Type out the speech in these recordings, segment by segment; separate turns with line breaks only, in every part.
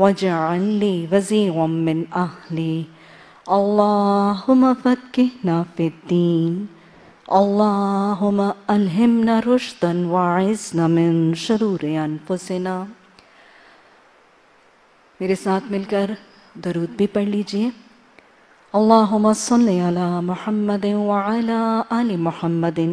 واجعل لي وزيرا من أهلي اللهم فكهنا في الدين اللهم ألهمنا رشدا وعزنا من شرور أنفسنا मेरे साथ मिलकर दरूद भी पढ़ लीजिए अल्लाह सल अला मोहम्मद वाला अली मोहम्मदिन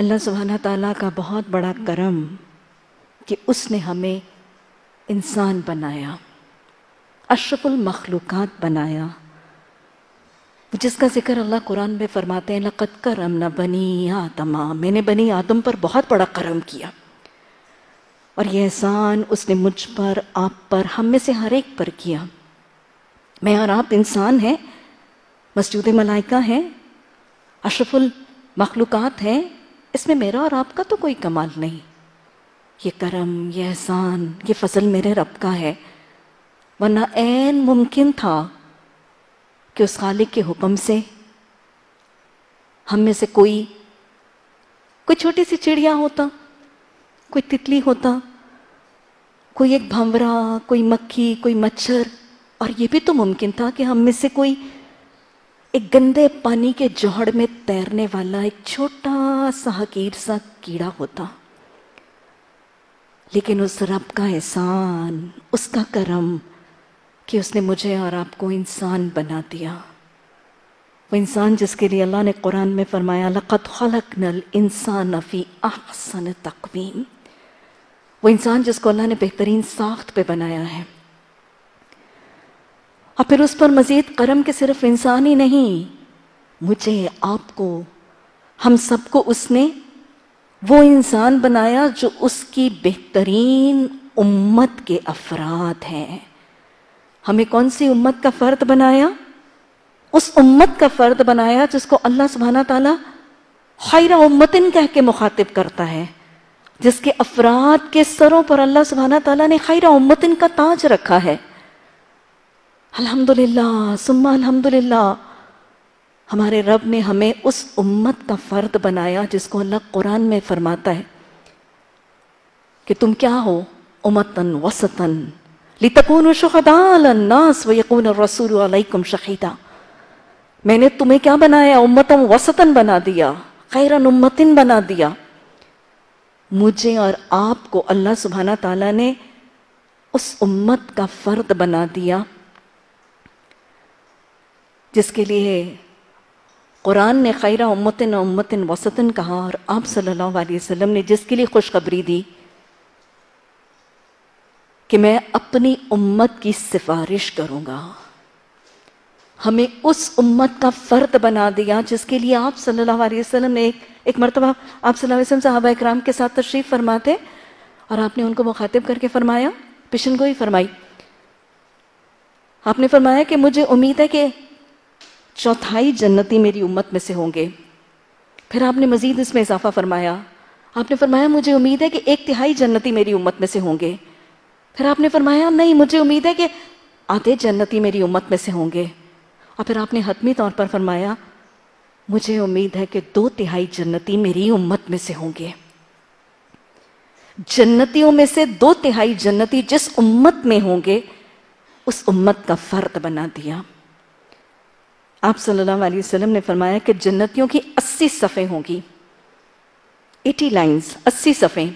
अल्लाह सुबहाना ताला का बहुत बड़ा करम कि उसने हमें इंसान बनाया अशरफुलमखलूक़ मखलूक़ात बनाया जिसका जिक्र अल्लाह कुरान में फरमाते हैं लक़त करम न बनी आतमा मैंने बनी आदम पर बहुत बड़ा करम किया और यह एहसान उसने मुझ पर आप पर हम में से हर एक पर किया मैं और आप इंसान हैं मस्जूद मलाइका हैं अशरफुल मखलूक़ात हैं इसमें मेरा और आपका तो कोई कमाल नहीं ये करम ये एहसान ये फजल मेरे रब का है वरना ऐन मुमकिन था कि उस खालिक के हुक्म से हम में से कोई कोई छोटी सी चिड़िया होता कोई तितली होता कोई एक भंवरा कोई मक्खी कोई मच्छर और ये भी तो मुमकिन था कि हम में से कोई एक गंदे पानी के जोहड़ में तैरने वाला एक छोटा सा हकीर सा कीड़ा होता लेकिन उस रब का एहसान उसका करम कि उसने मुझे और आपको इंसान बना दिया वो इंसान जिसके लिए अल्लाह ने कुरान में फरमाया लक़त खलक नल इंसान अफ़ी अहसन तकवीम वो इंसान जिसको अल्लाह ने बेहतरीन साख्त पे बनाया है और फिर उस पर मज़ीद करम के सिर्फ इंसान ही नहीं मुझे आपको हम सबको उसने वो इंसान बनाया जो उसकी बेहतरीन उम्मत के अफराद हैं हमें कौन सी उम्मत का फ़र्द बनाया उस उम्मत का फ़र्द बनाया जिसको अल्लाह सुबहाना तला खैरा उम्मतिन कह के मुखातिब करता है जिसके अफराद के सरों पर अल्लाह सुबहाना तला ने खैरा उम्मतिन का ताज रखा है अलहमदुल्ला सुम्मा अलहमदुल्ला हमारे रब ने हमें उस उम्मत का फ़र्द बनाया जिसको अल्लाह कुरान में फरमाता है कि तुम क्या हो उमतन वसतन लितकून शहदालन्नास वकून रसूल अलैकुम शहीदा मैंने तुम्हें क्या बनाया उम्मतम वसतन बना दिया खैरन उम्मतिन बना दिया मुझे और आपको अल्लाह सुबहाना तला ने उस उम्मत का फ़र्द बना दिया जिसके लिए कुरान ने खैरा उम्मतिन उम्मतिन वसतन कहा और आप सल्लल्लाहु अलैहि वसल्लम ने जिसके लिए खुशखबरी दी कि मैं अपनी उम्मत की सिफारिश करूंगा हमें उस उम्मत का फ़र्द बना दिया जिसके लिए आप सल्लल्लाहु अलैहि वसल्लम ने एक, एक मरतबा आप सल्लल्लाहु अलैहि वसल्लम साहबा इकराम के साथ तशरीफ़ फरमाते और आपने उनको मुखातिब करके फरमाया पेशन गोई फरमाई आपने फरमाया कि मुझे उम्मीद है कि चौथाई जन्नती मेरी उम्मत में से होंगे फिर आपने मजीद इसमें इजाफा फरमाया आपने फरमाया मुझे उम्मीद है कि एक तिहाई जन्नती मेरी उम्मत में से होंगे फिर आपने फरमाया नहीं मुझे उम्मीद है कि आधे जन्नती मेरी उम्मत में से होंगे और फिर आपने हतमी तौर पर फरमाया मुझे उम्मीद है कि दो तिहाई जन्नती मेरी उम्मत में से होंगे जन्नतियों में से दो तिहाई जन्नती जिस उम्मत में होंगे उस उम्मत का फर्द बना दिया आप सल्लल्लाहु अलैहि वसल्लम ने फरमाया कि जन्नतियों की अस्सी सफ़े होंगी एटी लाइन्स अस्सी सफ़े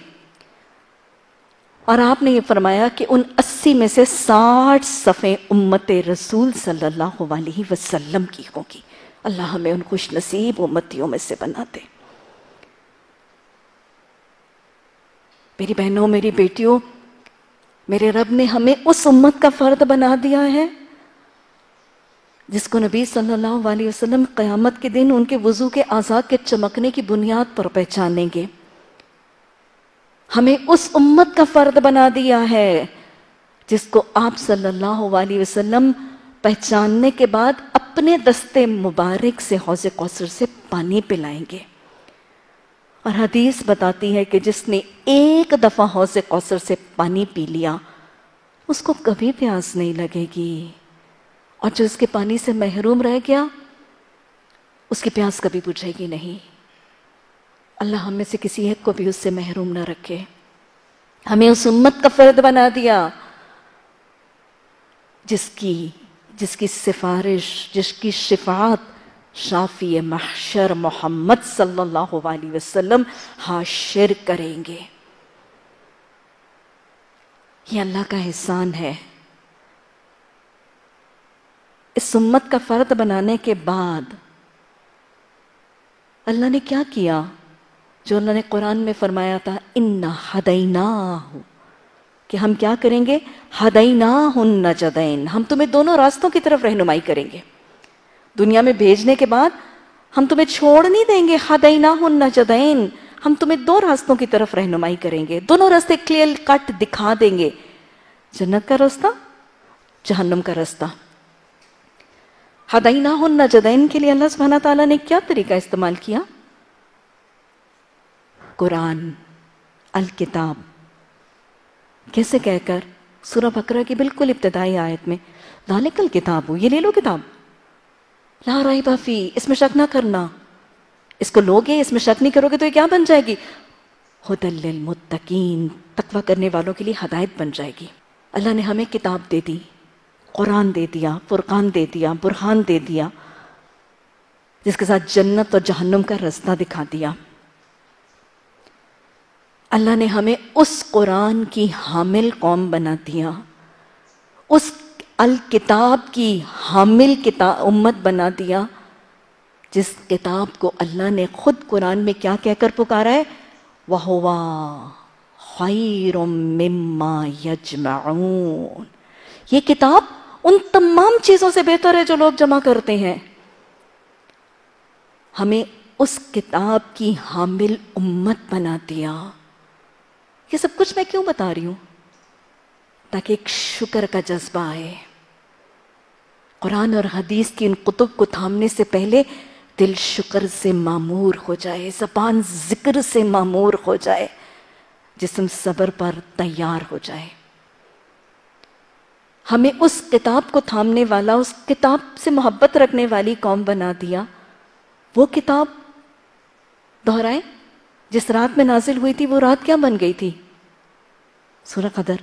और आपने ये फरमाया कि उन अस्सी में से साठ सफ़े उम्मत रसूल सल्लल्लाहु अलैहि वसल्लम की होंगी अल्लाह हमें उन खुश नसीब उम्मतियों में से बना दे मेरी बहनों मेरी बेटियों मेरे रब ने हमें उस उम्मत का फ़र्द बना दिया है जिसको नबी सल्लल्लाहु अलैहि वसल्लम क़यामत के दिन उनके वज़ू के आज़ाद के चमकने की बुनियाद पर पहचानेंगे हमें उस उम्मत का फ़र्द बना दिया है जिसको आप सल्लल्लाहु अलैहि वसल्लम पहचानने के बाद अपने दस्ते मुबारक से हौज कौसर से पानी पिलाएंगे और हदीस बताती है कि जिसने एक दफ़ा हौज कौसर से पानी पी लिया उसको कभी प्यास नहीं लगेगी और जो उसके पानी से महरूम रह गया उसकी प्यास कभी बुझेगी नहीं अल्लाह हम में से किसी एक को भी उससे महरूम ना रखे हमें उस उम्मत का फर्द बना दिया जिसकी जिसकी सिफारिश जिसकी शिफात शाफी महशर मोहम्मद सल्लल्लाहु अलैहि वसल्लम हाशिर करेंगे ये अल्लाह का एहसान है इस उम्मत का फ़र्द बनाने के बाद अल्लाह ने क्या किया जो अल्लाह ने कुरान में फरमाया था इन्ना हदईना हो कि हम क्या करेंगे हदईना हन्ना जदैन हम तुम्हें दोनों रास्तों की तरफ रहनुमाई करेंगे दुनिया में भेजने के बाद हम तुम्हें छोड़ नहीं देंगे हदईना हन्ना जदैन हम तुम्हें दो रास्तों की तरफ रहनुमाई करेंगे दोनों रास्ते क्लियर कट दिखा देंगे जन्नत का रास्ता जहन्नम का रास्ता हदईना न जदैन के लिए अल्लाह सुबहाना तला ने क्या तरीका इस्तेमाल किया कुरान अल किताब कैसे कहकर सूर बकरा की बिल्कुल इब्तदाई आयत में लालिकल किताब हो ये ले लो किताब ला रही बाफी इसमें शक ना करना इसको लोगे इसमें शक नहीं करोगे तो ये क्या बन जाएगी हदल मुत्तकीन तकवा करने वालों के लिए हदायत बन जाएगी अल्लाह ने हमें किताब दे दी कुरान दे दिया फुरकान दे दिया बुरहान दे दिया जिसके साथ जन्नत और जहन्नुम का रास्ता दिखा दिया अल्लाह ने हमें उस कुरान की हामिल कौम बना दिया उस अल किताब की हामिल किताब उम्मत बना दिया जिस किताब को अल्लाह ने खुद कुरान में क्या कहकर पुकारा है वह वाह यजमाऊन ये किताब उन तमाम चीजों से बेहतर है जो लोग जमा करते हैं हमें उस किताब की हामिल उम्मत बना दिया ये सब कुछ मैं क्यों बता रही हूं ताकि एक शुक्र का जज्बा आए कुरान और हदीस की इन कुतुब को थामने से पहले दिल शुक्र से मामूर हो जाए जबान जिक्र से मामूर हो जाए जिसम सबर पर तैयार हो जाए हमें उस किताब को थामने वाला उस किताब से मोहब्बत रखने वाली कौम बना दिया वो किताब दोहराए जिस रात में नाजिल हुई थी वो रात क्या बन गई थी सूर कदर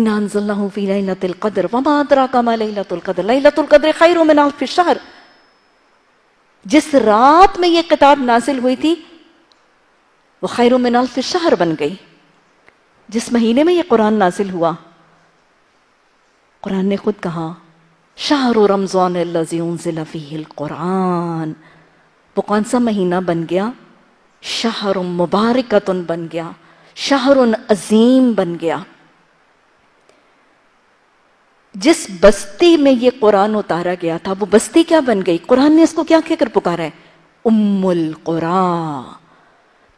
इनाजल्लाकदर वमादरा कमा लतुल्कदर खैर शहर जिस रात में ये किताब नाजिल हुई थी वो खैर शहर बन गई जिस महीने में ये कुरान नाजिल हुआ कुरान ने खुद कहा शाहरु रमज़ान कुरान वो कौन सा महीना बन गया शाहर मुबारकतन बन गया शाहर अजीम बन गया जिस बस्ती में ये कुरान उतारा गया था वो बस्ती क्या बन गई कुरान ने इसको क्या कहकर पुकारा है उम्मुल कुरा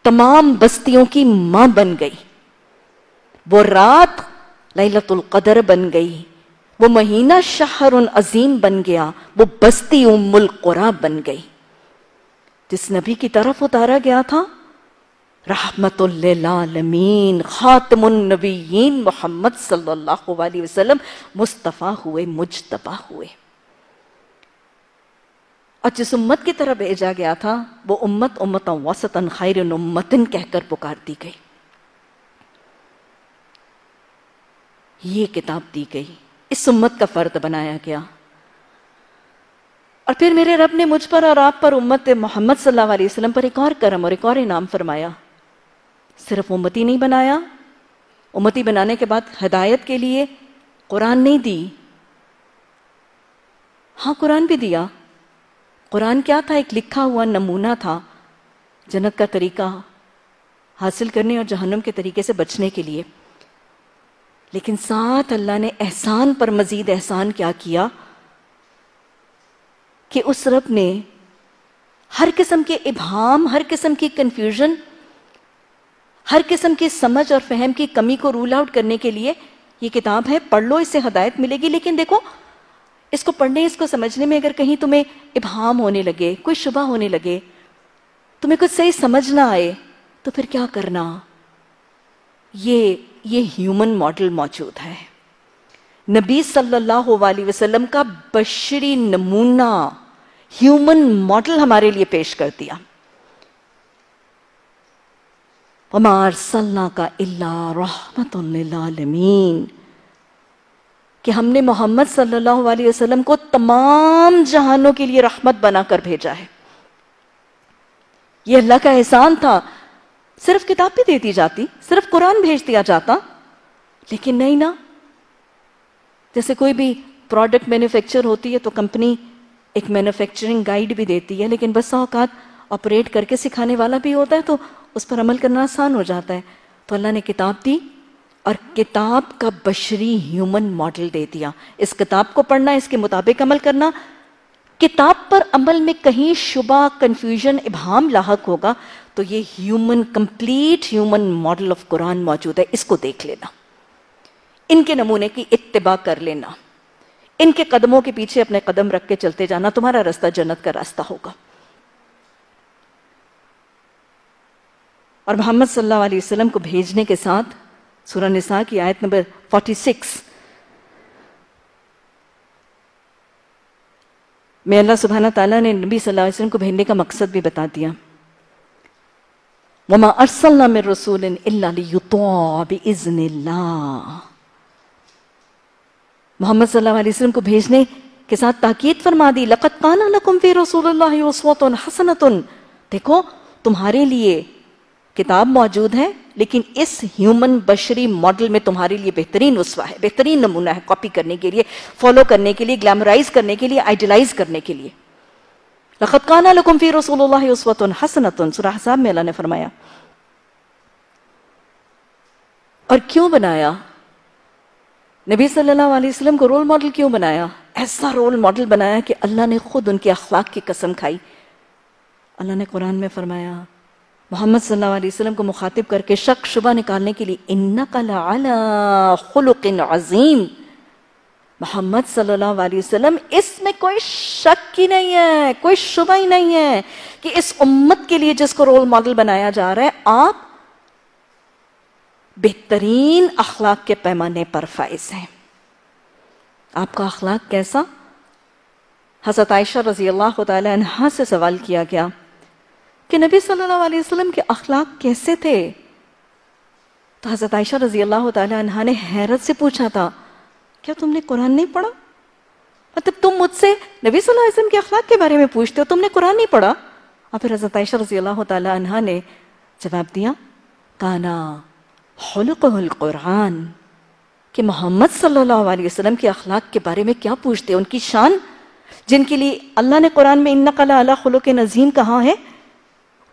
तमाम बस्तियों की मां बन गई वो रात लैलतुल कदर बन गई वो महीना शहर उन अजीम बन गया वो बस्ती उम्मुल कुरा बन गई जिस नबी की तरफ उतारा गया था रहमतमीन नबीन मोहम्मद सल्लल्लाहु अलैहि वसल्लम मुस्तफ़ा हुए मुजतबा हुए और जिस उम्मत की तरफ भेजा गया था वो उम्मत उम्मत वसतन खैर उम्मतन कहकर पुकार दी गई ये किताब दी गई इस उम्मत का फर्द बनाया गया और फिर मेरे रब ने मुझ पर और आप पर उम्मत मोहम्मद सल्लल्लाहु अलैहि वसल्लम पर एक और करम और एक और इनाम फरमाया सिर्फ उम्मती नहीं बनाया उम्मती बनाने के बाद हदायत के लिए कुरान नहीं दी हाँ कुरान भी दिया कुरान क्या था एक लिखा हुआ नमूना था जन्नत का तरीका हासिल करने और जहनम के तरीके से बचने के लिए लेकिन साथ अल्लाह ने एहसान पर मजीद एहसान क्या किया कि उस रब ने हर किस्म के इबाम हर किस्म की कन्फ्यूजन हर किस्म की समझ और फहम की कमी को रूल आउट करने के लिए ये किताब है पढ़ लो इससे हदायत मिलेगी लेकिन देखो इसको पढ़ने इसको समझने में अगर कहीं तुम्हें इबाम होने लगे कोई शुभ होने लगे तुम्हें कुछ सही समझ ना आए तो फिर क्या करना ये ये ह्यूमन मॉडल मौजूद है नबी सल्लल्लाहु अलैहि वसल्लम का बशरी नमूना ह्यूमन मॉडल हमारे लिए पेश कर दिया अमार सल्ला का इल्ला रहमतमीन कि हमने मोहम्मद सल्लल्लाहु अलैहि वसल्लम को तमाम जहानों के लिए रहमत बनाकर भेजा है यह अल्लाह का एहसान था सिर्फ किताब भी दे दी जाती सिर्फ कुरान भेज दिया जाता लेकिन नहीं ना जैसे कोई भी प्रोडक्ट मैन्युफैक्चर होती है तो कंपनी एक मैन्युफैक्चरिंग गाइड भी देती है लेकिन बस औकात ऑपरेट करके सिखाने वाला भी होता है तो उस पर अमल करना आसान हो जाता है तो अल्लाह ने किताब दी और किताब का बशरी ह्यूमन मॉडल दे दिया इस किताब को पढ़ना इसके मुताबिक अमल करना किताब पर अमल में कहीं शुबा कन्फ्यूजन इबहम लाक होगा तो ये human complete human model of Quran मौजूद है इसको देख लेना इनके नमूने की इतबा कर लेना इनके कदमों के पीछे अपने कदम रख के चलते जाना तुम्हारा रास्ता जन्नत का रास्ता होगा और मोहम्मद सल्लल्लाहु अलैहि वसल्लम को भेजने के साथ सूरह निसा की आयत नंबर 46 में अल्लाह सुबहाना तला ने नबी सल्लल्लाहु अलैहि वसल्लम को भेजने का मकसद भी बता दिया वमा अरसल्लम रसूल मोहम्मद वसल्लम को भेजने के साथ ताकीद फरमा दी लकत काना लकुम फी रसूल हसनतुन देखो तुम्हारे लिए किताब मौजूद है लेकिन इस ह्यूमन बशरी मॉडल में तुम्हारे लिए बेहतरीन उसवा है बेहतरीन नमूना है कॉपी करने के लिए फॉलो करने के लिए ग्लैमराइज करने के लिए आइडलाइज करने के लिए रखत काना लकुम फी रसूल उसवतन हसनतन सुराह साहब में अल्लाह ने फरमाया और क्यों बनाया नबी सल्लल्लाहु अलैहि वसल्लम को रोल मॉडल क्यों बनाया ऐसा रोल मॉडल बनाया कि अल्लाह ने खुद उनके अखलाक की कसम खाई अल्लाह ने कुरान में फरमाया मोहम्मद सल्लल्लाहु अलैहि वसल्लम को मुखातिब करके शक शुबा निकालने के लिए इन्ना कला अजीम मोहम्मद सल्लल्लाहु अलैहि वसल्लम इसमें कोई शक की नहीं है कोई शुभ ही नहीं है कि इस उम्मत के लिए जिसको रोल मॉडल बनाया जा रहा है आप बेहतरीन अखलाक के पैमाने पर फाइज हैं आपका अखलाक कैसा हजरत आयशा रजी अल्लाह तहा से सवाल किया गया कि नबी सल्लल्लाहु अलैहि वसल्लम के अखलाक कैसे थे तो हजरत आयशा रजी अल्लाह तहा ने हैरत से पूछा था क्या तुमने कुरान नहीं पढ़ा मतलब तुम मुझसे नबी वसल्लम के अखलाक के बारे में पूछते हो तुमने कुरान नहीं पढ़ा और फिर हजरत आयशा रजी अल्लाह तहा ने जवाब दिया काना कुरान कि मोहम्मद सल्लल्लाहु अलैहि वसल्लम के अखलाक के बारे में क्या पूछते हैं उनकी शान जिनके लिए अल्लाह ने कुरान में इन्ना कला अला के नजीम कहा है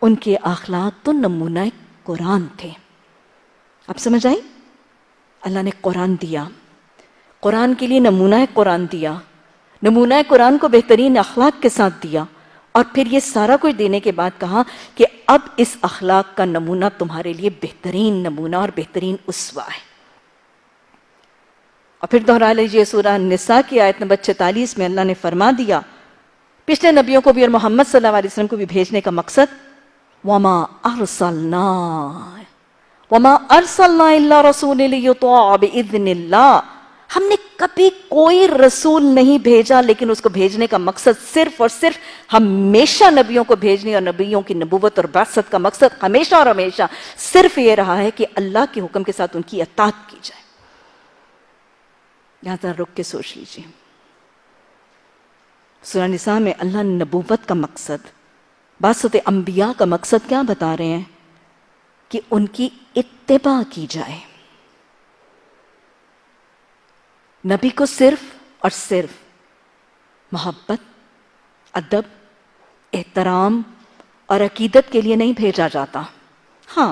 उनके अखलाक तो नमूना कुरान थे अब समझ आई अल्लाह ने कुरान दिया कुरान के लिए नमूना कुरान दिया नमूना कुरान को बेहतरीन अखलाक के साथ दिया और फिर ये सारा कुछ देने के बाद कहा कि अब इस अखलाक का नमूना तुम्हारे लिए बेहतरीन नमूना और बेहतरीन उसवा है और फिर दोहरा लीजिए सूरह निसा की आयत नंबर छतालीस में अल्लाह ने फरमा दिया पिछले नबियों को भी और मोहम्मद वसल्लम को भी भेजने का मकसद वमा अरसलना वमा अरसलना रसूल हमने कभी कोई रसूल नहीं भेजा लेकिन उसको भेजने का मकसद सिर्फ और सिर्फ हमेशा नबियों को भेजने और नबियों की नबूवत और बासत का मकसद हमेशा और हमेशा सिर्फ ये रहा है कि अल्लाह के हुक्म के साथ उनकी अतात की जाए यहां तक रुक के सोच लीजिए सुनानिसा में अल्लाह ने नबूवत का मकसद बासत अंबिया का मकसद क्या बता रहे हैं कि उनकी इतबा की जाए नबी को सिर्फ और सिर्फ मोहब्बत अदब एहतराम और अकीदत के लिए नहीं भेजा जाता हाँ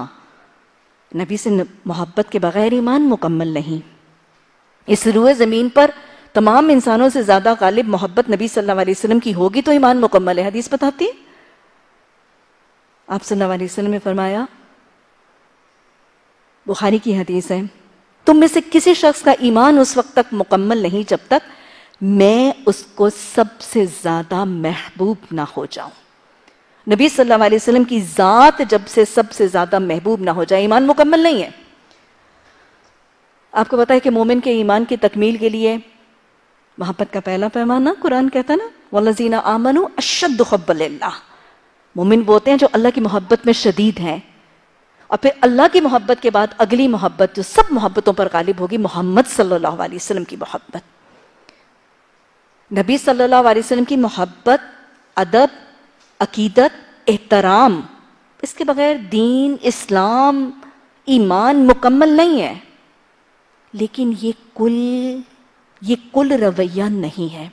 नबी से मोहब्बत के बगैर ईमान मुकम्मल नहीं इस रूए ज़मीन पर तमाम इंसानों से ज़्यादा गालिब मोहब्बत नबी सल्लल्लाहु अलैहि वसल्लम की होगी तो ईमान मुकम्मल है हदीस बताती है आप सल्लल्लाहु अलैहि वसल्लम ने फरमाया बुखारी की हदीस है तुम में से किसी शख्स का ईमान उस वक्त तक मुकम्मल नहीं जब तक मैं उसको सबसे ज्यादा महबूब ना हो जाऊं नबी सल्लल्लाहु अलैहि वसल्लम की जात जब से सबसे ज्यादा महबूब ना हो जाए ईमान मुकम्मल नहीं है आपको पता है कि मोमिन के ईमान की तकमील के लिए मोहब्बत का पहला पैमाना कुरान कहता है ना वल्लजीना आमनो अशद मोमिन वो होते हैं जो अल्लाह की मोहब्बत में शदीद हैं और फिर अल्लाह की मोहब्बत के बाद अगली मोहब्बत जो सब मोहब्बतों पर गालिब होगी मोहम्मद सल्लल्लाहु अलैहि वसल्लम की मोहब्बत नबी सल्लल्लाहु अलैहि वसल्लम की मोहब्बत अदब अकीदत एहतराम इसके बगैर दीन इस्लाम ईमान मुकम्मल नहीं है लेकिन ये कुल ये कुल रवैया नहीं है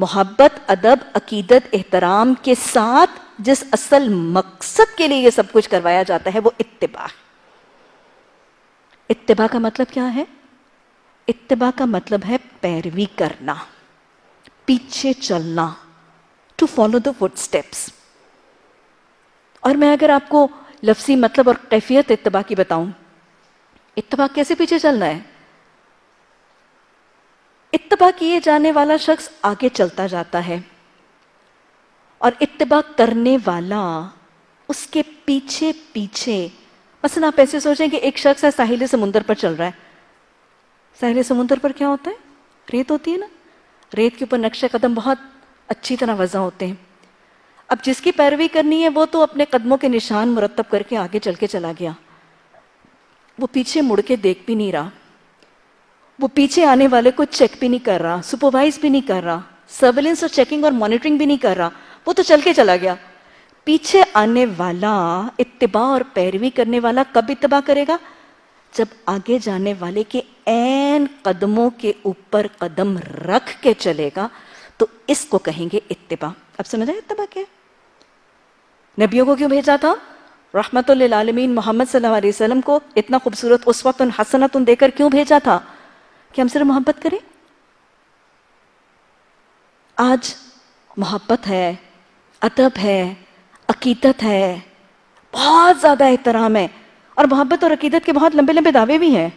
मोहब्बत अदब अकीदत एहतराम के साथ जिस असल मकसद के लिए ये सब कुछ करवाया जाता है वो इतबा इतबा का मतलब क्या है इतबा का मतलब है पैरवी करना पीछे चलना to follow the footsteps और मैं अगर आपको लफसी मतलब और कैफियत इतबा की बताऊं इतबा कैसे पीछे चलना है इतबा किए जाने वाला शख्स आगे चलता जाता है और इतबा करने वाला उसके पीछे पीछे मसलन आप ऐसे सोचें कि एक शख्स है साहिल समुंदर पर चल रहा है साहिल समुंदर पर क्या होता है रेत होती है ना रेत के ऊपर नक्शे कदम बहुत अच्छी तरह वजह होते हैं अब जिसकी पैरवी करनी है वो तो अपने कदमों के निशान मुरतब करके आगे चल के चला गया वो पीछे मुड़ के देख भी नहीं रहा वो पीछे आने वाले को चेक भी नहीं कर रहा सुपरवाइज भी नहीं कर रहा सर्वेलेंस और चेकिंग और मॉनिटरिंग भी नहीं कर रहा वो तो चल के चला गया पीछे आने वाला इतबा और पैरवी करने वाला कब इतबा करेगा जब आगे जाने वाले के एन कदमों के ऊपर कदम रख के चलेगा तो इसको कहेंगे इतबा अब समझ आए इतबा क्या नबियों को क्यों भेजा था रहमत आलमीन मोहम्मद वसल्लम को इतना खूबसूरत उस उसवत हसनत देकर क्यों भेजा था कि हम सिर्फ मोहब्बत करें आज मोहब्बत है अदब है अकीदत है बहुत ज़्यादा एहतराम है और मोहब्बत और अकीदत के बहुत लंबे लंबे दावे भी हैं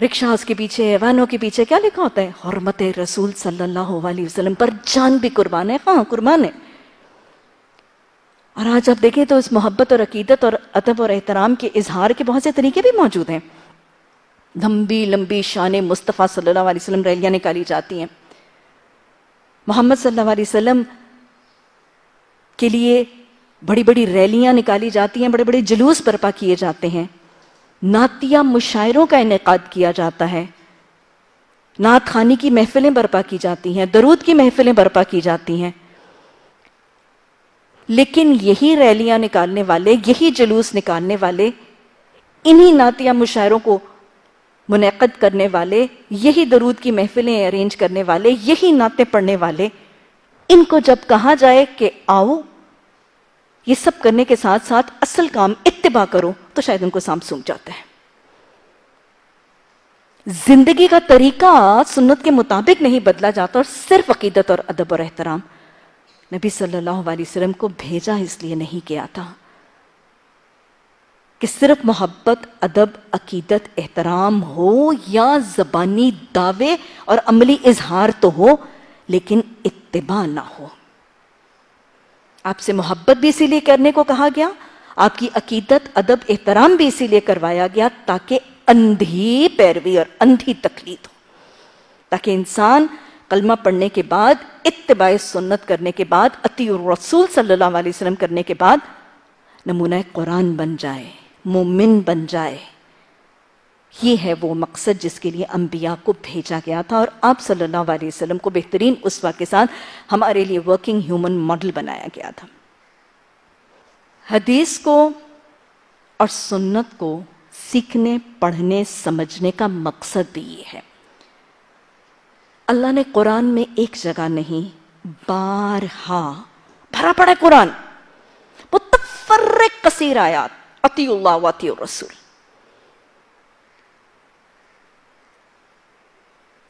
रिक्शाज के पीछे वैनों के पीछे क्या लिखा होता है हरमत रसूल सल्लल्लाहु अलैहि वसल्लम पर जान भी कुर्बान है हाँ कुर्बान है और आज आप देखें तो इस मोहब्बत और अकीदत और अदब और एहतराम के इजहार के बहुत से तरीके भी मौजूद हैं लंबी लंबी शान मुस्तफ़ा सल्लल्लाहु अलैहि वसल्लम रैलियाँ निकाली जाती हैं मोहम्मद सल्लल्लाहु अलैहि वसल्लम के लिए बड़ी बड़ी रैलियां निकाली जाती हैं बड़े बड़े जुलूस बर्पा किए जाते हैं नातिया मुशायरों का इनका किया जाता है नात खानी की महफिलें बर्पा की जाती हैं दरूद की महफिलें बर्पा की जाती हैं लेकिन यही रैलियां निकालने वाले यही जुलूस निकालने वाले इन्हीं नातिया मुशायरों को मुनद करने वाले यही दरूद की महफिलें अरेंज करने वाले यही नाते पढ़ने वाले इनको जब कहा जाए कि आओ ये सब करने के साथ साथ असल काम इतबा करो तो शायद उनको सांप सूख जाता है जिंदगी का तरीका सुन्नत के मुताबिक नहीं बदला जाता और सिर्फ अकीदत और अदब और एहतराम नबी सल्लल्लाहु अलैहि वसल्लम को भेजा इसलिए नहीं किया था कि सिर्फ मोहब्बत अदब अकीदत एहतराम हो या जबानी दावे और अमली इजहार तो हो लेकिन इत इतबा ना हो आपसे मोहब्बत भी इसीलिए करने को कहा गया आपकी अकीदत अदब एहतराम भी इसीलिए करवाया गया ताकि अंधी पैरवी और अंधी तकलीद हो ताकि इंसान कलमा पढ़ने के बाद इतबाई सुन्नत करने के बाद अति रसूल सल्लल्लाहु अलैहि वसल्लम करने के बाद नमूना कुरान बन जाए मोमिन बन जाए ये है वो मकसद जिसके लिए अम्बिया को भेजा गया था और आप सल्लल्लाहु अलैहि वसल्लम को बेहतरीन उसवा के साथ हमारे लिए वर्किंग ह्यूमन मॉडल बनाया गया था हदीस को और सुन्नत को सीखने पढ़ने समझने का मकसद भी ये है अल्लाह ने कुरान में एक जगह नहीं बारहा भरा पड़ा कुरान मुतफर कसीर आयात अतील्ला वती रसूल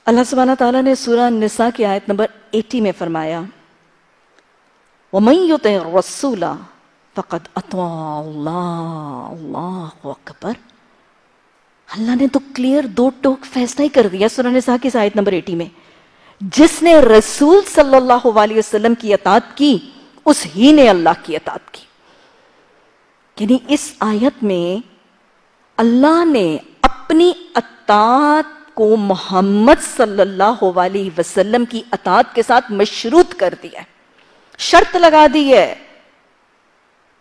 अल्लाह सुबहाना तला ने सूरा निसा की आयत नंबर 80 में फरमाया वमयुत रसूला फ़कत अल्लाह अल्लाह ने तो क्लियर दो टोक फैसला ही कर दिया सूरा निसा की आयत नंबर 80 में जिसने रसूल सल्लल्लाहु अलैहि वसल्लम की अतात की उस ही ने अल्लाह की अतात की यानी इस आयत में अल्लाह ने अपनी अतात को मोहम्मद सल्लल्लाहु अलैहि वसल्लम की अतात के साथ मशरूत कर दिया शर्त लगा दी है